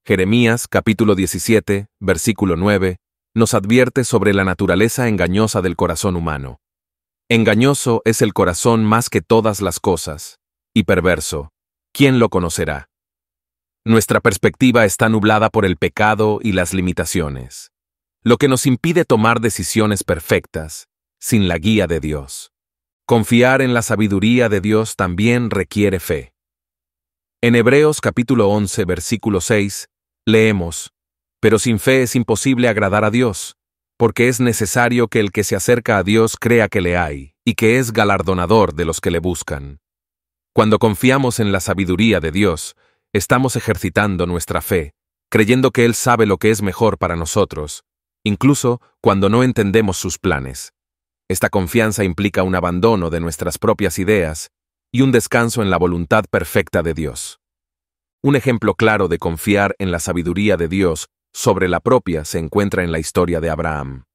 Jeremías capítulo 17, versículo 9, nos advierte sobre la naturaleza engañosa del corazón humano. Engañoso es el corazón más que todas las cosas, y perverso, ¿quién lo conocerá? Nuestra perspectiva está nublada por el pecado y las limitaciones, lo que nos impide tomar decisiones perfectas sin la guía de Dios. Confiar en la sabiduría de Dios también requiere fe. En Hebreos capítulo 11, versículo 6, leemos, Pero sin fe es imposible agradar a Dios, porque es necesario que el que se acerca a Dios crea que le hay, y que es galardonador de los que le buscan. Cuando confiamos en la sabiduría de Dios, estamos ejercitando nuestra fe, creyendo que Él sabe lo que es mejor para nosotros, incluso cuando no entendemos sus planes. Esta confianza implica un abandono de nuestras propias ideas y un descanso en la voluntad perfecta de Dios. Un ejemplo claro de confiar en la sabiduría de Dios sobre la propia se encuentra en la historia de Abraham.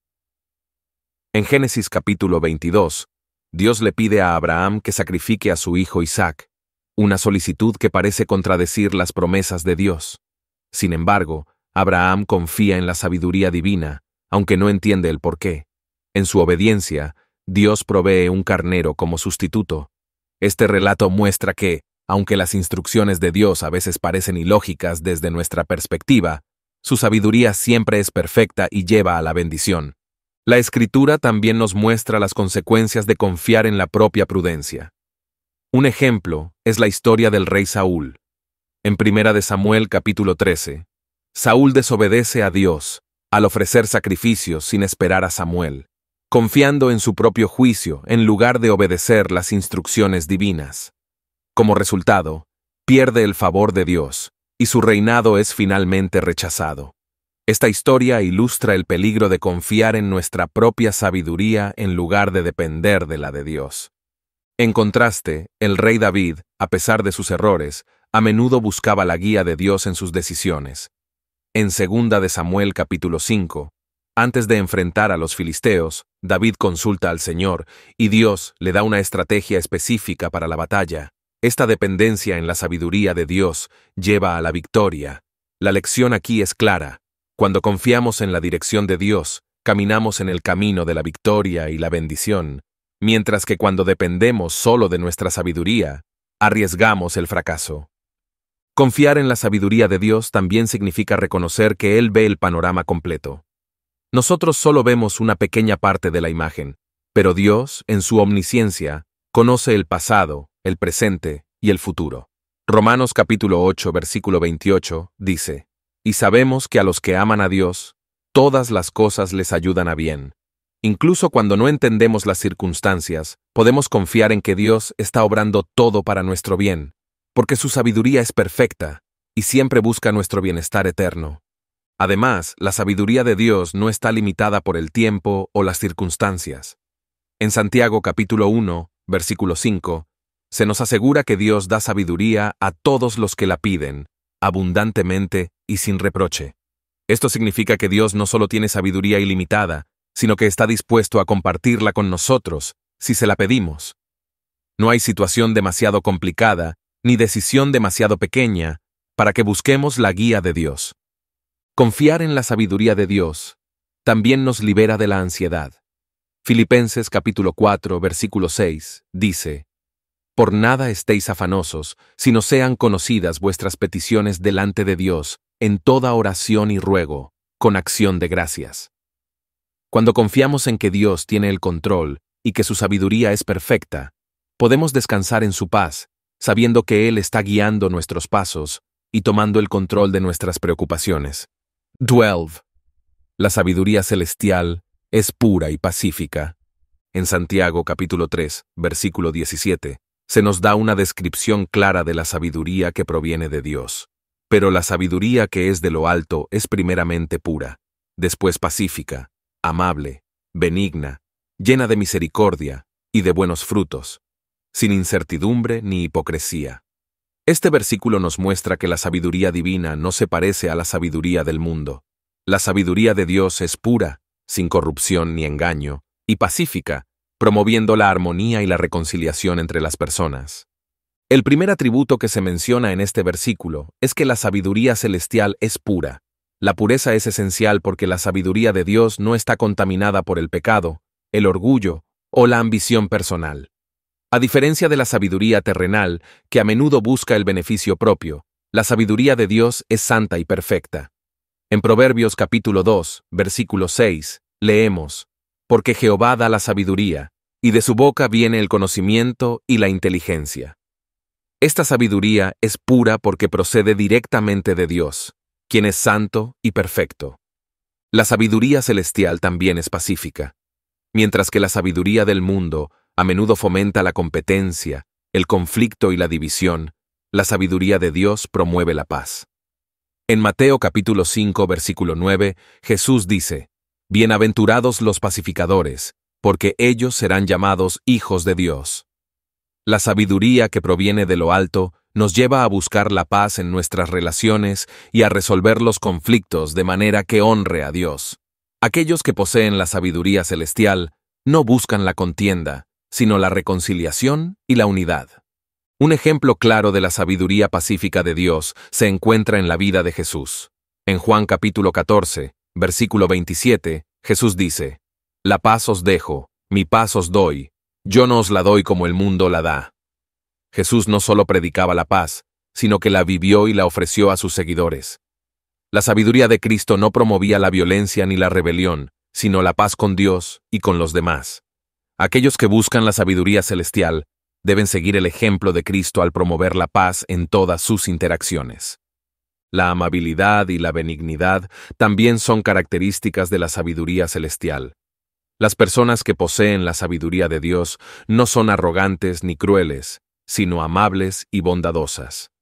En Génesis capítulo 22, Dios le pide a Abraham que sacrifique a su hijo Isaac, una solicitud que parece contradecir las promesas de Dios. Sin embargo, Abraham confía en la sabiduría divina, aunque no entiende el porqué. En su obediencia, Dios provee un carnero como sustituto. Este relato muestra que, aunque las instrucciones de Dios a veces parecen ilógicas desde nuestra perspectiva, su sabiduría siempre es perfecta y lleva a la bendición. La escritura también nos muestra las consecuencias de confiar en la propia prudencia. Un ejemplo es la historia del rey Saúl. En Primera de Samuel capítulo 13, Saúl desobedece a Dios al ofrecer sacrificios sin esperar a Samuel confiando en su propio juicio en lugar de obedecer las instrucciones divinas. Como resultado, pierde el favor de Dios, y su reinado es finalmente rechazado. Esta historia ilustra el peligro de confiar en nuestra propia sabiduría en lugar de depender de la de Dios. En contraste, el rey David, a pesar de sus errores, a menudo buscaba la guía de Dios en sus decisiones. En 2 de Samuel capítulo 5, antes de enfrentar a los filisteos, David consulta al Señor y Dios le da una estrategia específica para la batalla. Esta dependencia en la sabiduría de Dios lleva a la victoria. La lección aquí es clara. Cuando confiamos en la dirección de Dios, caminamos en el camino de la victoria y la bendición, mientras que cuando dependemos solo de nuestra sabiduría, arriesgamos el fracaso. Confiar en la sabiduría de Dios también significa reconocer que Él ve el panorama completo. Nosotros solo vemos una pequeña parte de la imagen, pero Dios, en su omnisciencia, conoce el pasado, el presente y el futuro. Romanos capítulo 8, versículo 28, dice, Y sabemos que a los que aman a Dios, todas las cosas les ayudan a bien. Incluso cuando no entendemos las circunstancias, podemos confiar en que Dios está obrando todo para nuestro bien, porque su sabiduría es perfecta y siempre busca nuestro bienestar eterno. Además, la sabiduría de Dios no está limitada por el tiempo o las circunstancias. En Santiago capítulo 1, versículo 5, se nos asegura que Dios da sabiduría a todos los que la piden, abundantemente y sin reproche. Esto significa que Dios no solo tiene sabiduría ilimitada, sino que está dispuesto a compartirla con nosotros, si se la pedimos. No hay situación demasiado complicada, ni decisión demasiado pequeña, para que busquemos la guía de Dios. Confiar en la sabiduría de Dios también nos libera de la ansiedad. Filipenses capítulo 4, versículo 6 dice, Por nada estéis afanosos, sino sean conocidas vuestras peticiones delante de Dios, en toda oración y ruego, con acción de gracias. Cuando confiamos en que Dios tiene el control y que su sabiduría es perfecta, podemos descansar en su paz, sabiendo que Él está guiando nuestros pasos y tomando el control de nuestras preocupaciones. 12. La sabiduría celestial es pura y pacífica. En Santiago capítulo 3, versículo 17, se nos da una descripción clara de la sabiduría que proviene de Dios. Pero la sabiduría que es de lo alto es primeramente pura, después pacífica, amable, benigna, llena de misericordia y de buenos frutos, sin incertidumbre ni hipocresía. Este versículo nos muestra que la sabiduría divina no se parece a la sabiduría del mundo. La sabiduría de Dios es pura, sin corrupción ni engaño, y pacífica, promoviendo la armonía y la reconciliación entre las personas. El primer atributo que se menciona en este versículo es que la sabiduría celestial es pura. La pureza es esencial porque la sabiduría de Dios no está contaminada por el pecado, el orgullo o la ambición personal. A diferencia de la sabiduría terrenal, que a menudo busca el beneficio propio, la sabiduría de Dios es santa y perfecta. En Proverbios capítulo 2, versículo 6, leemos, Porque Jehová da la sabiduría, y de su boca viene el conocimiento y la inteligencia. Esta sabiduría es pura porque procede directamente de Dios, quien es santo y perfecto. La sabiduría celestial también es pacífica, mientras que la sabiduría del mundo a menudo fomenta la competencia, el conflicto y la división, la sabiduría de Dios promueve la paz. En Mateo capítulo 5 versículo 9, Jesús dice, Bienaventurados los pacificadores, porque ellos serán llamados hijos de Dios. La sabiduría que proviene de lo alto nos lleva a buscar la paz en nuestras relaciones y a resolver los conflictos de manera que honre a Dios. Aquellos que poseen la sabiduría celestial no buscan la contienda, sino la reconciliación y la unidad. Un ejemplo claro de la sabiduría pacífica de Dios se encuentra en la vida de Jesús. En Juan capítulo 14, versículo 27, Jesús dice, La paz os dejo, mi paz os doy, yo no os la doy como el mundo la da. Jesús no solo predicaba la paz, sino que la vivió y la ofreció a sus seguidores. La sabiduría de Cristo no promovía la violencia ni la rebelión, sino la paz con Dios y con los demás. Aquellos que buscan la sabiduría celestial deben seguir el ejemplo de Cristo al promover la paz en todas sus interacciones. La amabilidad y la benignidad también son características de la sabiduría celestial. Las personas que poseen la sabiduría de Dios no son arrogantes ni crueles, sino amables y bondadosas.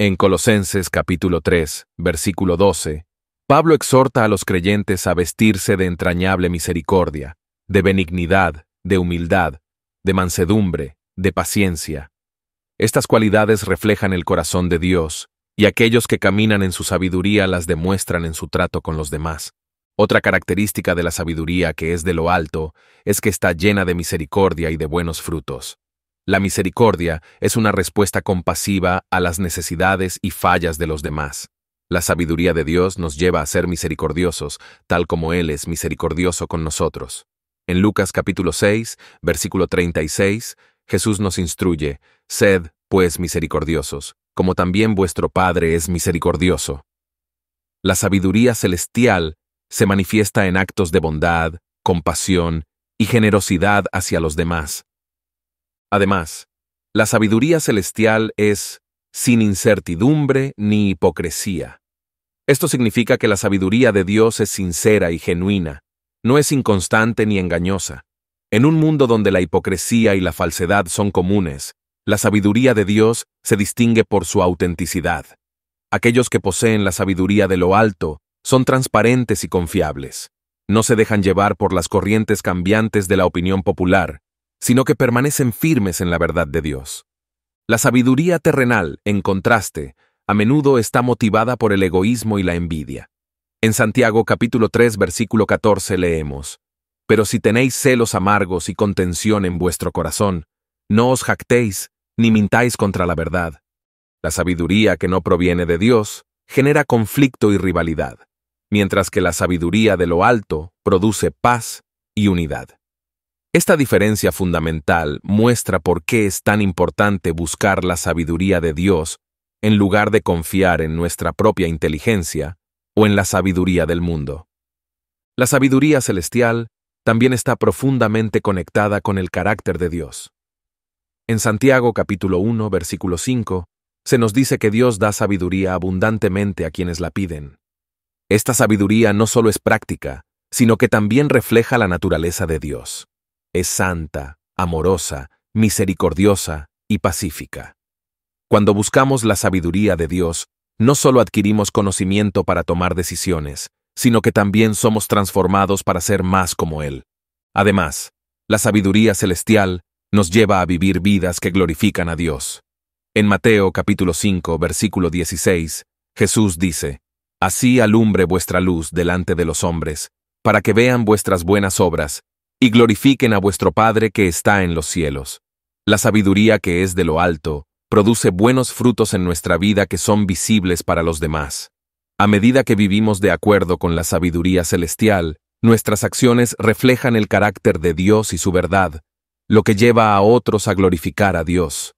En Colosenses capítulo 3, versículo 12, Pablo exhorta a los creyentes a vestirse de entrañable misericordia, de benignidad, de humildad, de mansedumbre, de paciencia. Estas cualidades reflejan el corazón de Dios, y aquellos que caminan en su sabiduría las demuestran en su trato con los demás. Otra característica de la sabiduría que es de lo alto es que está llena de misericordia y de buenos frutos. La misericordia es una respuesta compasiva a las necesidades y fallas de los demás. La sabiduría de Dios nos lleva a ser misericordiosos, tal como Él es misericordioso con nosotros. En Lucas capítulo 6, versículo 36, Jesús nos instruye, Sed, pues, misericordiosos, como también vuestro Padre es misericordioso. La sabiduría celestial se manifiesta en actos de bondad, compasión y generosidad hacia los demás. Además, la sabiduría celestial es sin incertidumbre ni hipocresía. Esto significa que la sabiduría de Dios es sincera y genuina, no es inconstante ni engañosa. En un mundo donde la hipocresía y la falsedad son comunes, la sabiduría de Dios se distingue por su autenticidad. Aquellos que poseen la sabiduría de lo alto son transparentes y confiables. No se dejan llevar por las corrientes cambiantes de la opinión popular, sino que permanecen firmes en la verdad de Dios. La sabiduría terrenal, en contraste, a menudo está motivada por el egoísmo y la envidia. En Santiago capítulo 3 versículo 14 leemos, Pero si tenéis celos amargos y contención en vuestro corazón, no os jactéis, ni mintáis contra la verdad. La sabiduría que no proviene de Dios genera conflicto y rivalidad, mientras que la sabiduría de lo alto produce paz y unidad. Esta diferencia fundamental muestra por qué es tan importante buscar la sabiduría de Dios en lugar de confiar en nuestra propia inteligencia o en la sabiduría del mundo. La sabiduría celestial también está profundamente conectada con el carácter de Dios. En Santiago capítulo 1, versículo 5, se nos dice que Dios da sabiduría abundantemente a quienes la piden. Esta sabiduría no solo es práctica, sino que también refleja la naturaleza de Dios. Es santa, amorosa, misericordiosa y pacífica. Cuando buscamos la sabiduría de Dios, no solo adquirimos conocimiento para tomar decisiones, sino que también somos transformados para ser más como Él. Además, la sabiduría celestial nos lleva a vivir vidas que glorifican a Dios. En Mateo capítulo 5, versículo 16, Jesús dice, Así alumbre vuestra luz delante de los hombres, para que vean vuestras buenas obras, y glorifiquen a vuestro Padre que está en los cielos. La sabiduría que es de lo alto produce buenos frutos en nuestra vida que son visibles para los demás. A medida que vivimos de acuerdo con la sabiduría celestial, nuestras acciones reflejan el carácter de Dios y su verdad, lo que lleva a otros a glorificar a Dios.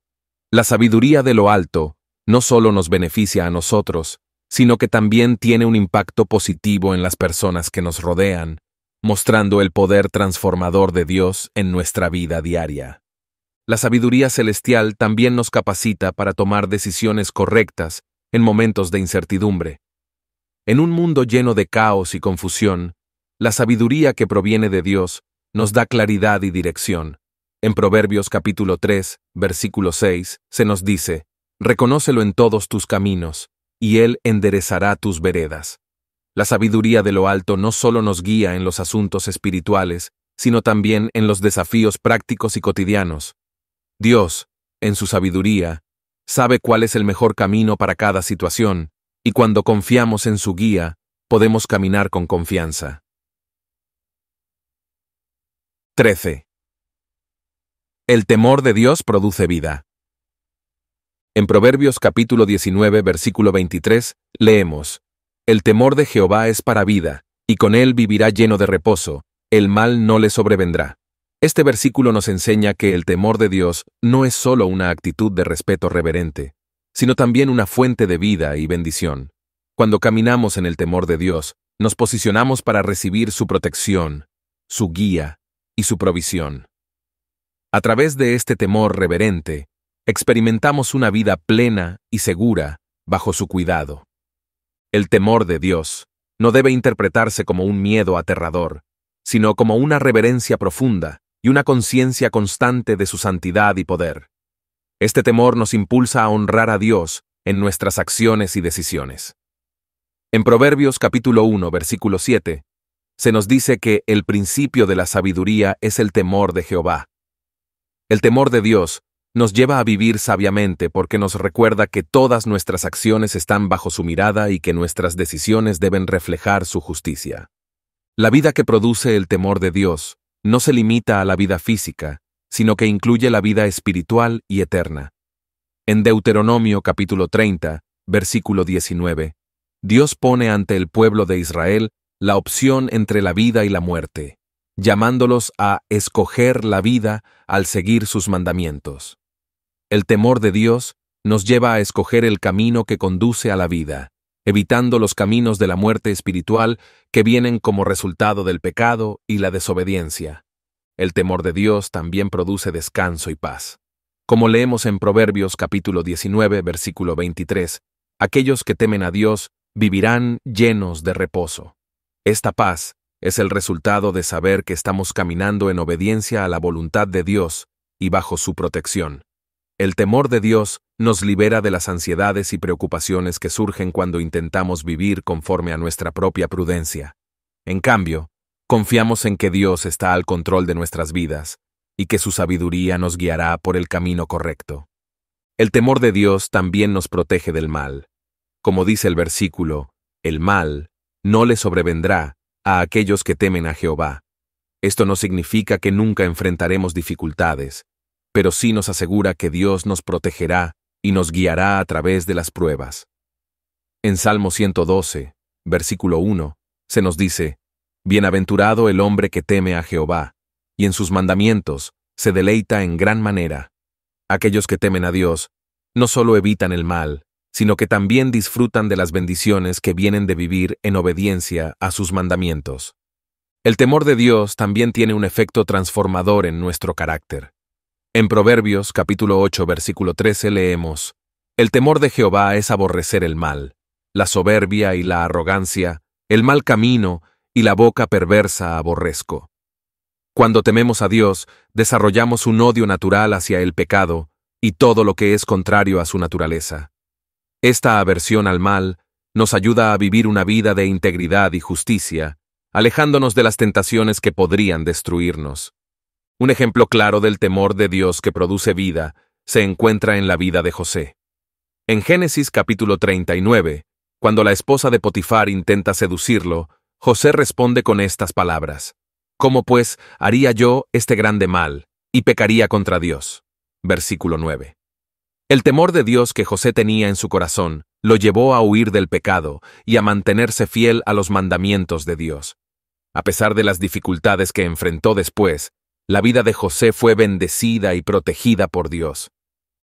La sabiduría de lo alto no solo nos beneficia a nosotros, sino que también tiene un impacto positivo en las personas que nos rodean, mostrando el poder transformador de Dios en nuestra vida diaria. La sabiduría celestial también nos capacita para tomar decisiones correctas en momentos de incertidumbre. En un mundo lleno de caos y confusión, la sabiduría que proviene de Dios nos da claridad y dirección. En Proverbios capítulo 3, versículo 6, se nos dice, Reconócelo en todos tus caminos, y Él enderezará tus veredas. La sabiduría de lo alto no solo nos guía en los asuntos espirituales, sino también en los desafíos prácticos y cotidianos, Dios, en su sabiduría, sabe cuál es el mejor camino para cada situación, y cuando confiamos en su guía, podemos caminar con confianza. 13. El temor de Dios produce vida. En Proverbios capítulo 19, versículo 23, leemos, El temor de Jehová es para vida, y con él vivirá lleno de reposo, el mal no le sobrevendrá. Este versículo nos enseña que el temor de Dios no es solo una actitud de respeto reverente, sino también una fuente de vida y bendición. Cuando caminamos en el temor de Dios, nos posicionamos para recibir su protección, su guía y su provisión. A través de este temor reverente, experimentamos una vida plena y segura bajo su cuidado. El temor de Dios no debe interpretarse como un miedo aterrador, sino como una reverencia profunda y una conciencia constante de su santidad y poder. Este temor nos impulsa a honrar a Dios en nuestras acciones y decisiones. En Proverbios capítulo 1, versículo 7, se nos dice que el principio de la sabiduría es el temor de Jehová. El temor de Dios nos lleva a vivir sabiamente porque nos recuerda que todas nuestras acciones están bajo su mirada y que nuestras decisiones deben reflejar su justicia. La vida que produce el temor de Dios no se limita a la vida física, sino que incluye la vida espiritual y eterna. En Deuteronomio capítulo 30, versículo 19, Dios pone ante el pueblo de Israel la opción entre la vida y la muerte, llamándolos a escoger la vida al seguir sus mandamientos. El temor de Dios nos lleva a escoger el camino que conduce a la vida, evitando los caminos de la muerte espiritual que vienen como resultado del pecado y la desobediencia. El temor de Dios también produce descanso y paz. Como leemos en Proverbios capítulo 19, versículo 23, aquellos que temen a Dios vivirán llenos de reposo. Esta paz es el resultado de saber que estamos caminando en obediencia a la voluntad de Dios y bajo su protección. El temor de Dios nos libera de las ansiedades y preocupaciones que surgen cuando intentamos vivir conforme a nuestra propia prudencia. En cambio, confiamos en que Dios está al control de nuestras vidas y que su sabiduría nos guiará por el camino correcto. El temor de Dios también nos protege del mal. Como dice el versículo, el mal no le sobrevendrá a aquellos que temen a Jehová. Esto no significa que nunca enfrentaremos dificultades, pero sí nos asegura que Dios nos protegerá y nos guiará a través de las pruebas. En Salmo 112, versículo 1, se nos dice, Bienaventurado el hombre que teme a Jehová, y en sus mandamientos se deleita en gran manera. Aquellos que temen a Dios no solo evitan el mal, sino que también disfrutan de las bendiciones que vienen de vivir en obediencia a sus mandamientos. El temor de Dios también tiene un efecto transformador en nuestro carácter. En Proverbios capítulo 8 versículo 13 leemos, El temor de Jehová es aborrecer el mal, la soberbia y la arrogancia, el mal camino y la boca perversa aborrezco. Cuando tememos a Dios, desarrollamos un odio natural hacia el pecado y todo lo que es contrario a su naturaleza. Esta aversión al mal nos ayuda a vivir una vida de integridad y justicia, alejándonos de las tentaciones que podrían destruirnos. Un ejemplo claro del temor de Dios que produce vida se encuentra en la vida de José. En Génesis capítulo 39, cuando la esposa de Potifar intenta seducirlo, José responde con estas palabras. ¿Cómo pues haría yo este grande mal y pecaría contra Dios? Versículo 9. El temor de Dios que José tenía en su corazón lo llevó a huir del pecado y a mantenerse fiel a los mandamientos de Dios. A pesar de las dificultades que enfrentó después, la vida de José fue bendecida y protegida por Dios.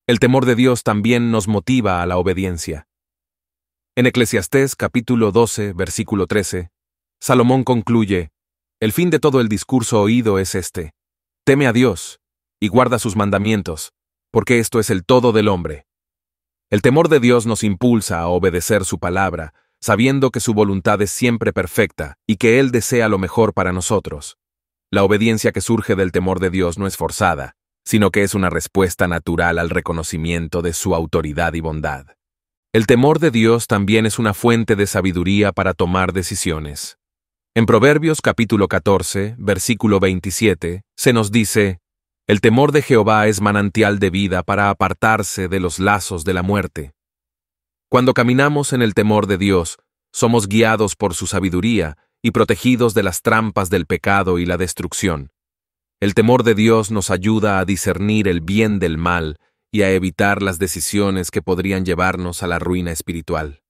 El temor de Dios también nos motiva a la obediencia. En Eclesiastés capítulo 12, versículo 13, Salomón concluye, El fin de todo el discurso oído es este, teme a Dios y guarda sus mandamientos, porque esto es el todo del hombre. El temor de Dios nos impulsa a obedecer su palabra, sabiendo que su voluntad es siempre perfecta y que Él desea lo mejor para nosotros. La obediencia que surge del temor de Dios no es forzada, sino que es una respuesta natural al reconocimiento de su autoridad y bondad. El temor de Dios también es una fuente de sabiduría para tomar decisiones. En Proverbios capítulo 14, versículo 27, se nos dice, El temor de Jehová es manantial de vida para apartarse de los lazos de la muerte. Cuando caminamos en el temor de Dios, somos guiados por su sabiduría y protegidos de las trampas del pecado y la destrucción. El temor de Dios nos ayuda a discernir el bien del mal y a evitar las decisiones que podrían llevarnos a la ruina espiritual.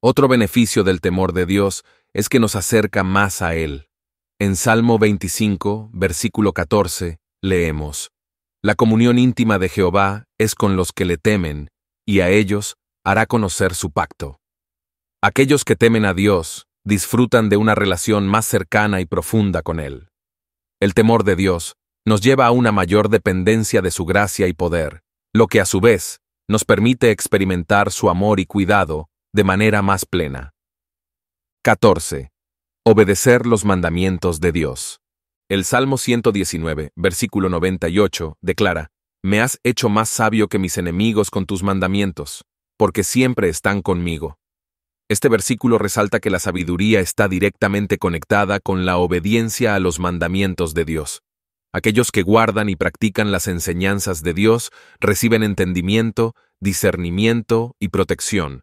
Otro beneficio del temor de Dios es que nos acerca más a Él. En Salmo 25, versículo 14, leemos, La comunión íntima de Jehová es con los que le temen, y a ellos hará conocer su pacto. Aquellos que temen a Dios, disfrutan de una relación más cercana y profunda con Él. El temor de Dios nos lleva a una mayor dependencia de su gracia y poder, lo que a su vez nos permite experimentar su amor y cuidado de manera más plena. 14. Obedecer los mandamientos de Dios. El Salmo 119, versículo 98, declara, Me has hecho más sabio que mis enemigos con tus mandamientos, porque siempre están conmigo. Este versículo resalta que la sabiduría está directamente conectada con la obediencia a los mandamientos de Dios. Aquellos que guardan y practican las enseñanzas de Dios reciben entendimiento, discernimiento y protección.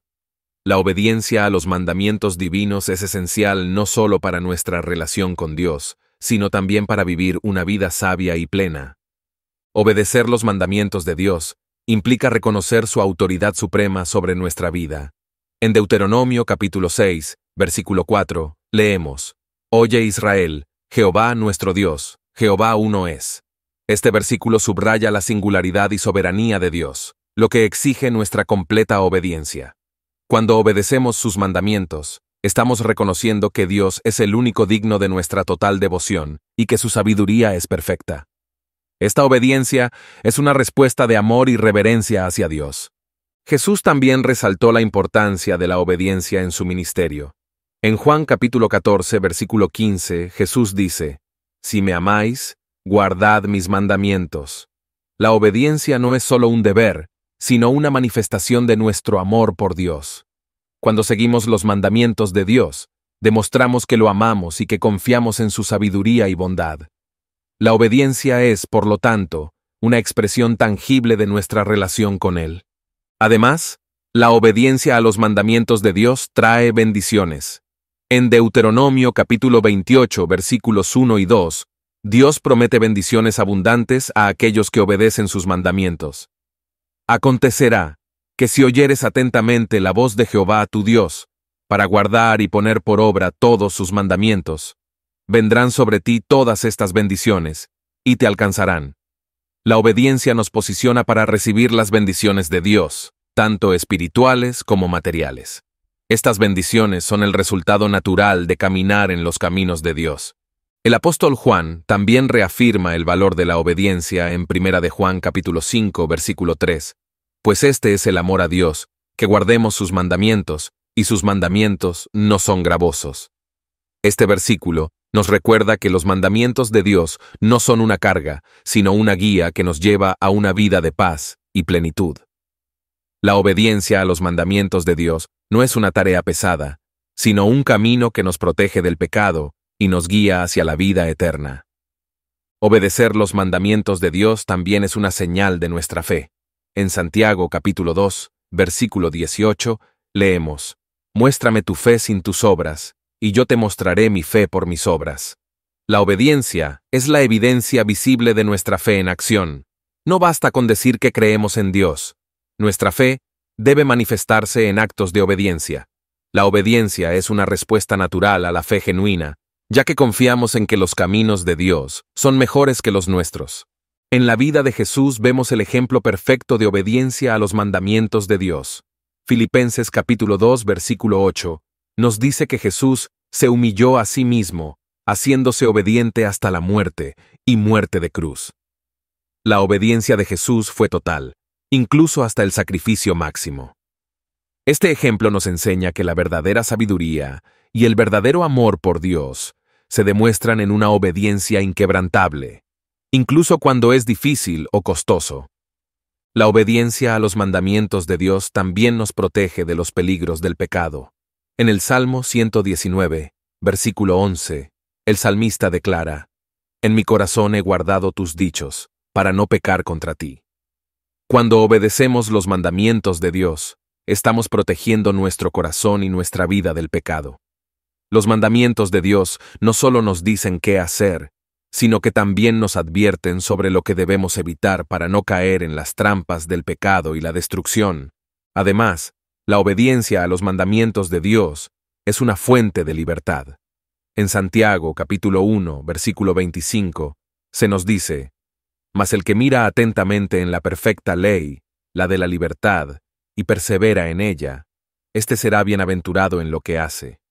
La obediencia a los mandamientos divinos es esencial no solo para nuestra relación con Dios, sino también para vivir una vida sabia y plena. Obedecer los mandamientos de Dios implica reconocer su autoridad suprema sobre nuestra vida, en Deuteronomio capítulo 6, versículo 4, leemos, Oye Israel, Jehová nuestro Dios, Jehová uno es. Este versículo subraya la singularidad y soberanía de Dios, lo que exige nuestra completa obediencia. Cuando obedecemos sus mandamientos, estamos reconociendo que Dios es el único digno de nuestra total devoción y que su sabiduría es perfecta. Esta obediencia es una respuesta de amor y reverencia hacia Dios, Jesús también resaltó la importancia de la obediencia en su ministerio. En Juan capítulo 14, versículo 15, Jesús dice, Si me amáis, guardad mis mandamientos. La obediencia no es solo un deber, sino una manifestación de nuestro amor por Dios. Cuando seguimos los mandamientos de Dios, demostramos que lo amamos y que confiamos en su sabiduría y bondad. La obediencia es, por lo tanto, una expresión tangible de nuestra relación con Él. Además, la obediencia a los mandamientos de Dios trae bendiciones. En Deuteronomio capítulo 28 versículos 1 y 2, Dios promete bendiciones abundantes a aquellos que obedecen sus mandamientos. Acontecerá que si oyeres atentamente la voz de Jehová tu Dios, para guardar y poner por obra todos sus mandamientos, vendrán sobre ti todas estas bendiciones, y te alcanzarán. La obediencia nos posiciona para recibir las bendiciones de Dios, tanto espirituales como materiales. Estas bendiciones son el resultado natural de caminar en los caminos de Dios. El apóstol Juan también reafirma el valor de la obediencia en 1 de Juan capítulo 5 versículo 3, pues este es el amor a Dios, que guardemos sus mandamientos, y sus mandamientos no son gravosos. Este versículo nos recuerda que los mandamientos de Dios no son una carga, sino una guía que nos lleva a una vida de paz y plenitud. La obediencia a los mandamientos de Dios no es una tarea pesada, sino un camino que nos protege del pecado y nos guía hacia la vida eterna. Obedecer los mandamientos de Dios también es una señal de nuestra fe. En Santiago capítulo 2, versículo 18, leemos, Muéstrame tu fe sin tus obras, y yo te mostraré mi fe por mis obras. La obediencia es la evidencia visible de nuestra fe en acción. No basta con decir que creemos en Dios. Nuestra fe debe manifestarse en actos de obediencia. La obediencia es una respuesta natural a la fe genuina, ya que confiamos en que los caminos de Dios son mejores que los nuestros. En la vida de Jesús vemos el ejemplo perfecto de obediencia a los mandamientos de Dios. Filipenses capítulo 2 versículo 8 nos dice que Jesús se humilló a sí mismo, haciéndose obediente hasta la muerte y muerte de cruz. La obediencia de Jesús fue total, incluso hasta el sacrificio máximo. Este ejemplo nos enseña que la verdadera sabiduría y el verdadero amor por Dios se demuestran en una obediencia inquebrantable, incluso cuando es difícil o costoso. La obediencia a los mandamientos de Dios también nos protege de los peligros del pecado. En el Salmo 119, versículo 11, el salmista declara, En mi corazón he guardado tus dichos, para no pecar contra ti. Cuando obedecemos los mandamientos de Dios, estamos protegiendo nuestro corazón y nuestra vida del pecado. Los mandamientos de Dios no solo nos dicen qué hacer, sino que también nos advierten sobre lo que debemos evitar para no caer en las trampas del pecado y la destrucción. Además, la obediencia a los mandamientos de Dios es una fuente de libertad. En Santiago capítulo 1, versículo 25, se nos dice, Mas el que mira atentamente en la perfecta ley, la de la libertad, y persevera en ella, éste será bienaventurado en lo que hace.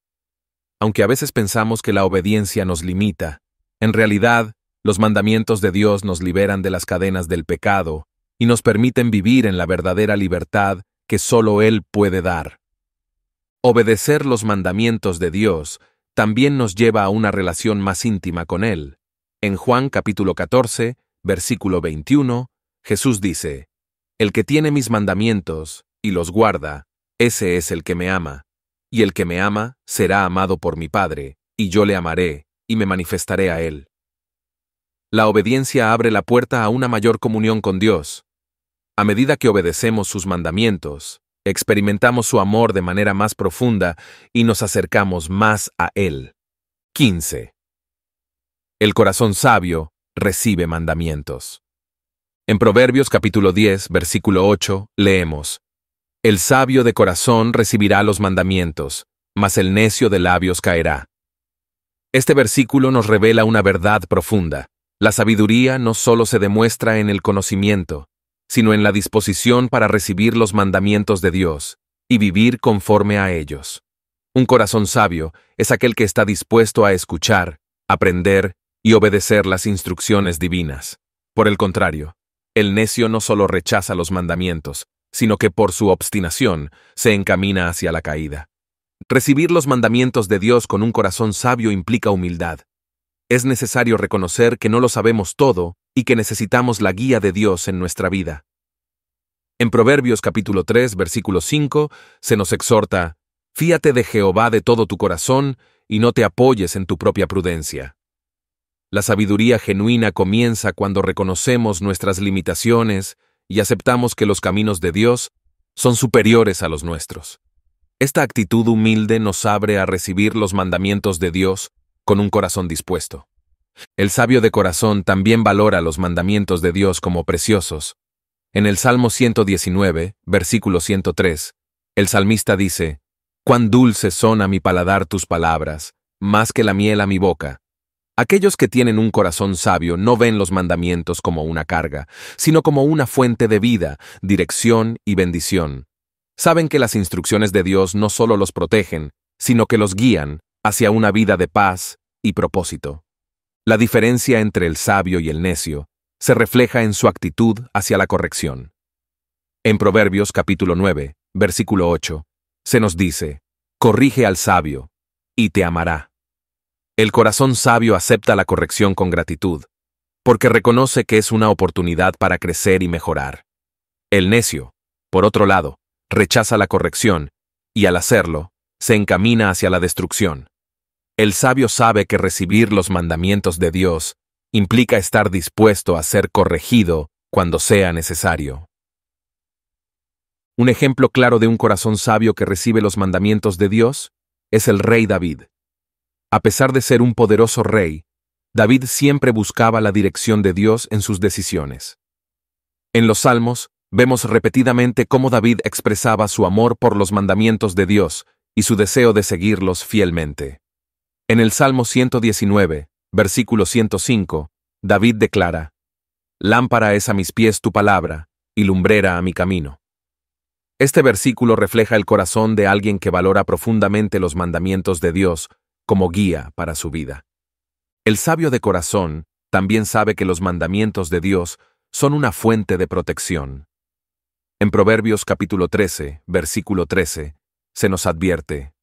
Aunque a veces pensamos que la obediencia nos limita, en realidad, los mandamientos de Dios nos liberan de las cadenas del pecado y nos permiten vivir en la verdadera libertad que solo Él puede dar. Obedecer los mandamientos de Dios también nos lleva a una relación más íntima con Él. En Juan capítulo 14, versículo 21, Jesús dice, El que tiene mis mandamientos y los guarda, ese es el que me ama, y el que me ama será amado por mi Padre, y yo le amaré, y me manifestaré a él. La obediencia abre la puerta a una mayor comunión con Dios, a medida que obedecemos sus mandamientos, experimentamos su amor de manera más profunda y nos acercamos más a Él. 15. El corazón sabio recibe mandamientos. En Proverbios capítulo 10, versículo 8, leemos, El sabio de corazón recibirá los mandamientos, mas el necio de labios caerá. Este versículo nos revela una verdad profunda. La sabiduría no solo se demuestra en el conocimiento, sino en la disposición para recibir los mandamientos de Dios y vivir conforme a ellos. Un corazón sabio es aquel que está dispuesto a escuchar, aprender y obedecer las instrucciones divinas. Por el contrario, el necio no solo rechaza los mandamientos, sino que por su obstinación se encamina hacia la caída. Recibir los mandamientos de Dios con un corazón sabio implica humildad. Es necesario reconocer que no lo sabemos todo y que necesitamos la guía de Dios en nuestra vida. En Proverbios capítulo 3, versículo 5, se nos exhorta, Fíate de Jehová de todo tu corazón y no te apoyes en tu propia prudencia. La sabiduría genuina comienza cuando reconocemos nuestras limitaciones y aceptamos que los caminos de Dios son superiores a los nuestros. Esta actitud humilde nos abre a recibir los mandamientos de Dios con un corazón dispuesto. El sabio de corazón también valora los mandamientos de Dios como preciosos. En el Salmo 119, versículo 103, el salmista dice, Cuán dulces son a mi paladar tus palabras, más que la miel a mi boca. Aquellos que tienen un corazón sabio no ven los mandamientos como una carga, sino como una fuente de vida, dirección y bendición. Saben que las instrucciones de Dios no solo los protegen, sino que los guían hacia una vida de paz y propósito. La diferencia entre el sabio y el necio se refleja en su actitud hacia la corrección. En Proverbios capítulo 9, versículo 8, se nos dice, Corrige al sabio, y te amará. El corazón sabio acepta la corrección con gratitud, porque reconoce que es una oportunidad para crecer y mejorar. El necio, por otro lado, rechaza la corrección, y al hacerlo, se encamina hacia la destrucción. El sabio sabe que recibir los mandamientos de Dios implica estar dispuesto a ser corregido cuando sea necesario. Un ejemplo claro de un corazón sabio que recibe los mandamientos de Dios es el rey David. A pesar de ser un poderoso rey, David siempre buscaba la dirección de Dios en sus decisiones. En los Salmos vemos repetidamente cómo David expresaba su amor por los mandamientos de Dios y su deseo de seguirlos fielmente. En el Salmo 119, versículo 105, David declara, Lámpara es a mis pies tu palabra, y lumbrera a mi camino. Este versículo refleja el corazón de alguien que valora profundamente los mandamientos de Dios como guía para su vida. El sabio de corazón también sabe que los mandamientos de Dios son una fuente de protección. En Proverbios capítulo 13, versículo 13, se nos advierte,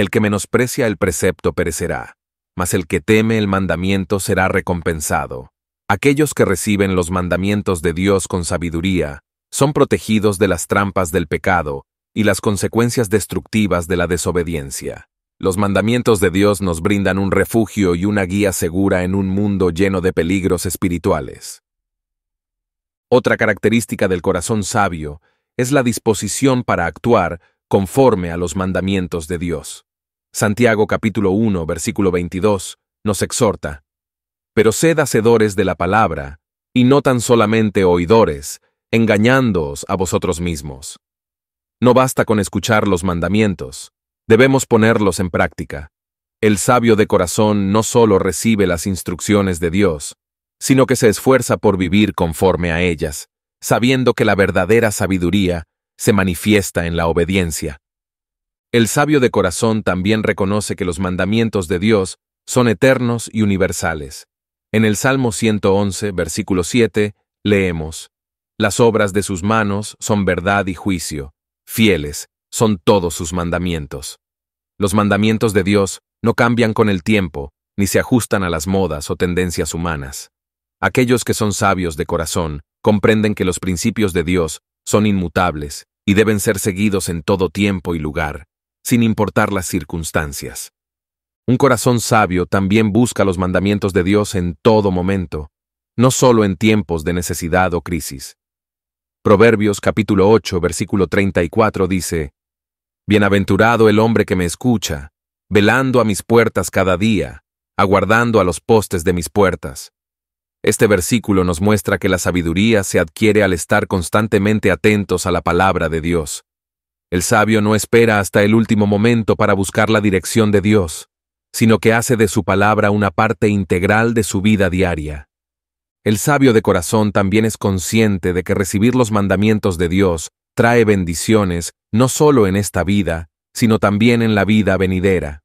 el que menosprecia el precepto perecerá, mas el que teme el mandamiento será recompensado. Aquellos que reciben los mandamientos de Dios con sabiduría son protegidos de las trampas del pecado y las consecuencias destructivas de la desobediencia. Los mandamientos de Dios nos brindan un refugio y una guía segura en un mundo lleno de peligros espirituales. Otra característica del corazón sabio es la disposición para actuar conforme a los mandamientos de Dios. Santiago capítulo 1, versículo 22, nos exhorta, Pero sed hacedores de la palabra, y no tan solamente oidores, engañándoos a vosotros mismos. No basta con escuchar los mandamientos, debemos ponerlos en práctica. El sabio de corazón no solo recibe las instrucciones de Dios, sino que se esfuerza por vivir conforme a ellas, sabiendo que la verdadera sabiduría se manifiesta en la obediencia. El sabio de corazón también reconoce que los mandamientos de Dios son eternos y universales. En el Salmo 111, versículo 7, leemos, Las obras de sus manos son verdad y juicio, fieles son todos sus mandamientos. Los mandamientos de Dios no cambian con el tiempo, ni se ajustan a las modas o tendencias humanas. Aquellos que son sabios de corazón comprenden que los principios de Dios son inmutables y deben ser seguidos en todo tiempo y lugar sin importar las circunstancias. Un corazón sabio también busca los mandamientos de Dios en todo momento, no solo en tiempos de necesidad o crisis. Proverbios capítulo 8, versículo 34 dice, Bienaventurado el hombre que me escucha, velando a mis puertas cada día, aguardando a los postes de mis puertas. Este versículo nos muestra que la sabiduría se adquiere al estar constantemente atentos a la palabra de Dios. El sabio no espera hasta el último momento para buscar la dirección de Dios, sino que hace de su palabra una parte integral de su vida diaria. El sabio de corazón también es consciente de que recibir los mandamientos de Dios trae bendiciones no solo en esta vida, sino también en la vida venidera.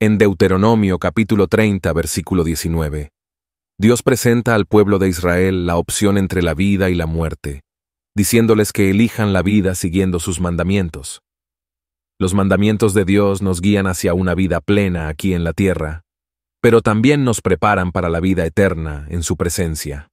En Deuteronomio capítulo 30, versículo 19, Dios presenta al pueblo de Israel la opción entre la vida y la muerte diciéndoles que elijan la vida siguiendo sus mandamientos. Los mandamientos de Dios nos guían hacia una vida plena aquí en la tierra, pero también nos preparan para la vida eterna en su presencia.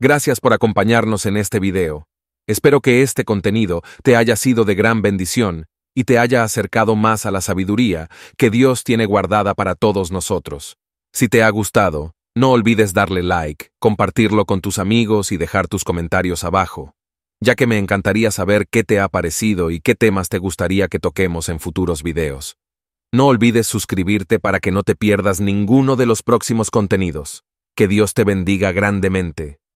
Gracias por acompañarnos en este video. Espero que este contenido te haya sido de gran bendición y te haya acercado más a la sabiduría que Dios tiene guardada para todos nosotros. Si te ha gustado, no olvides darle like, compartirlo con tus amigos y dejar tus comentarios abajo, ya que me encantaría saber qué te ha parecido y qué temas te gustaría que toquemos en futuros videos. No olvides suscribirte para que no te pierdas ninguno de los próximos contenidos. Que Dios te bendiga grandemente.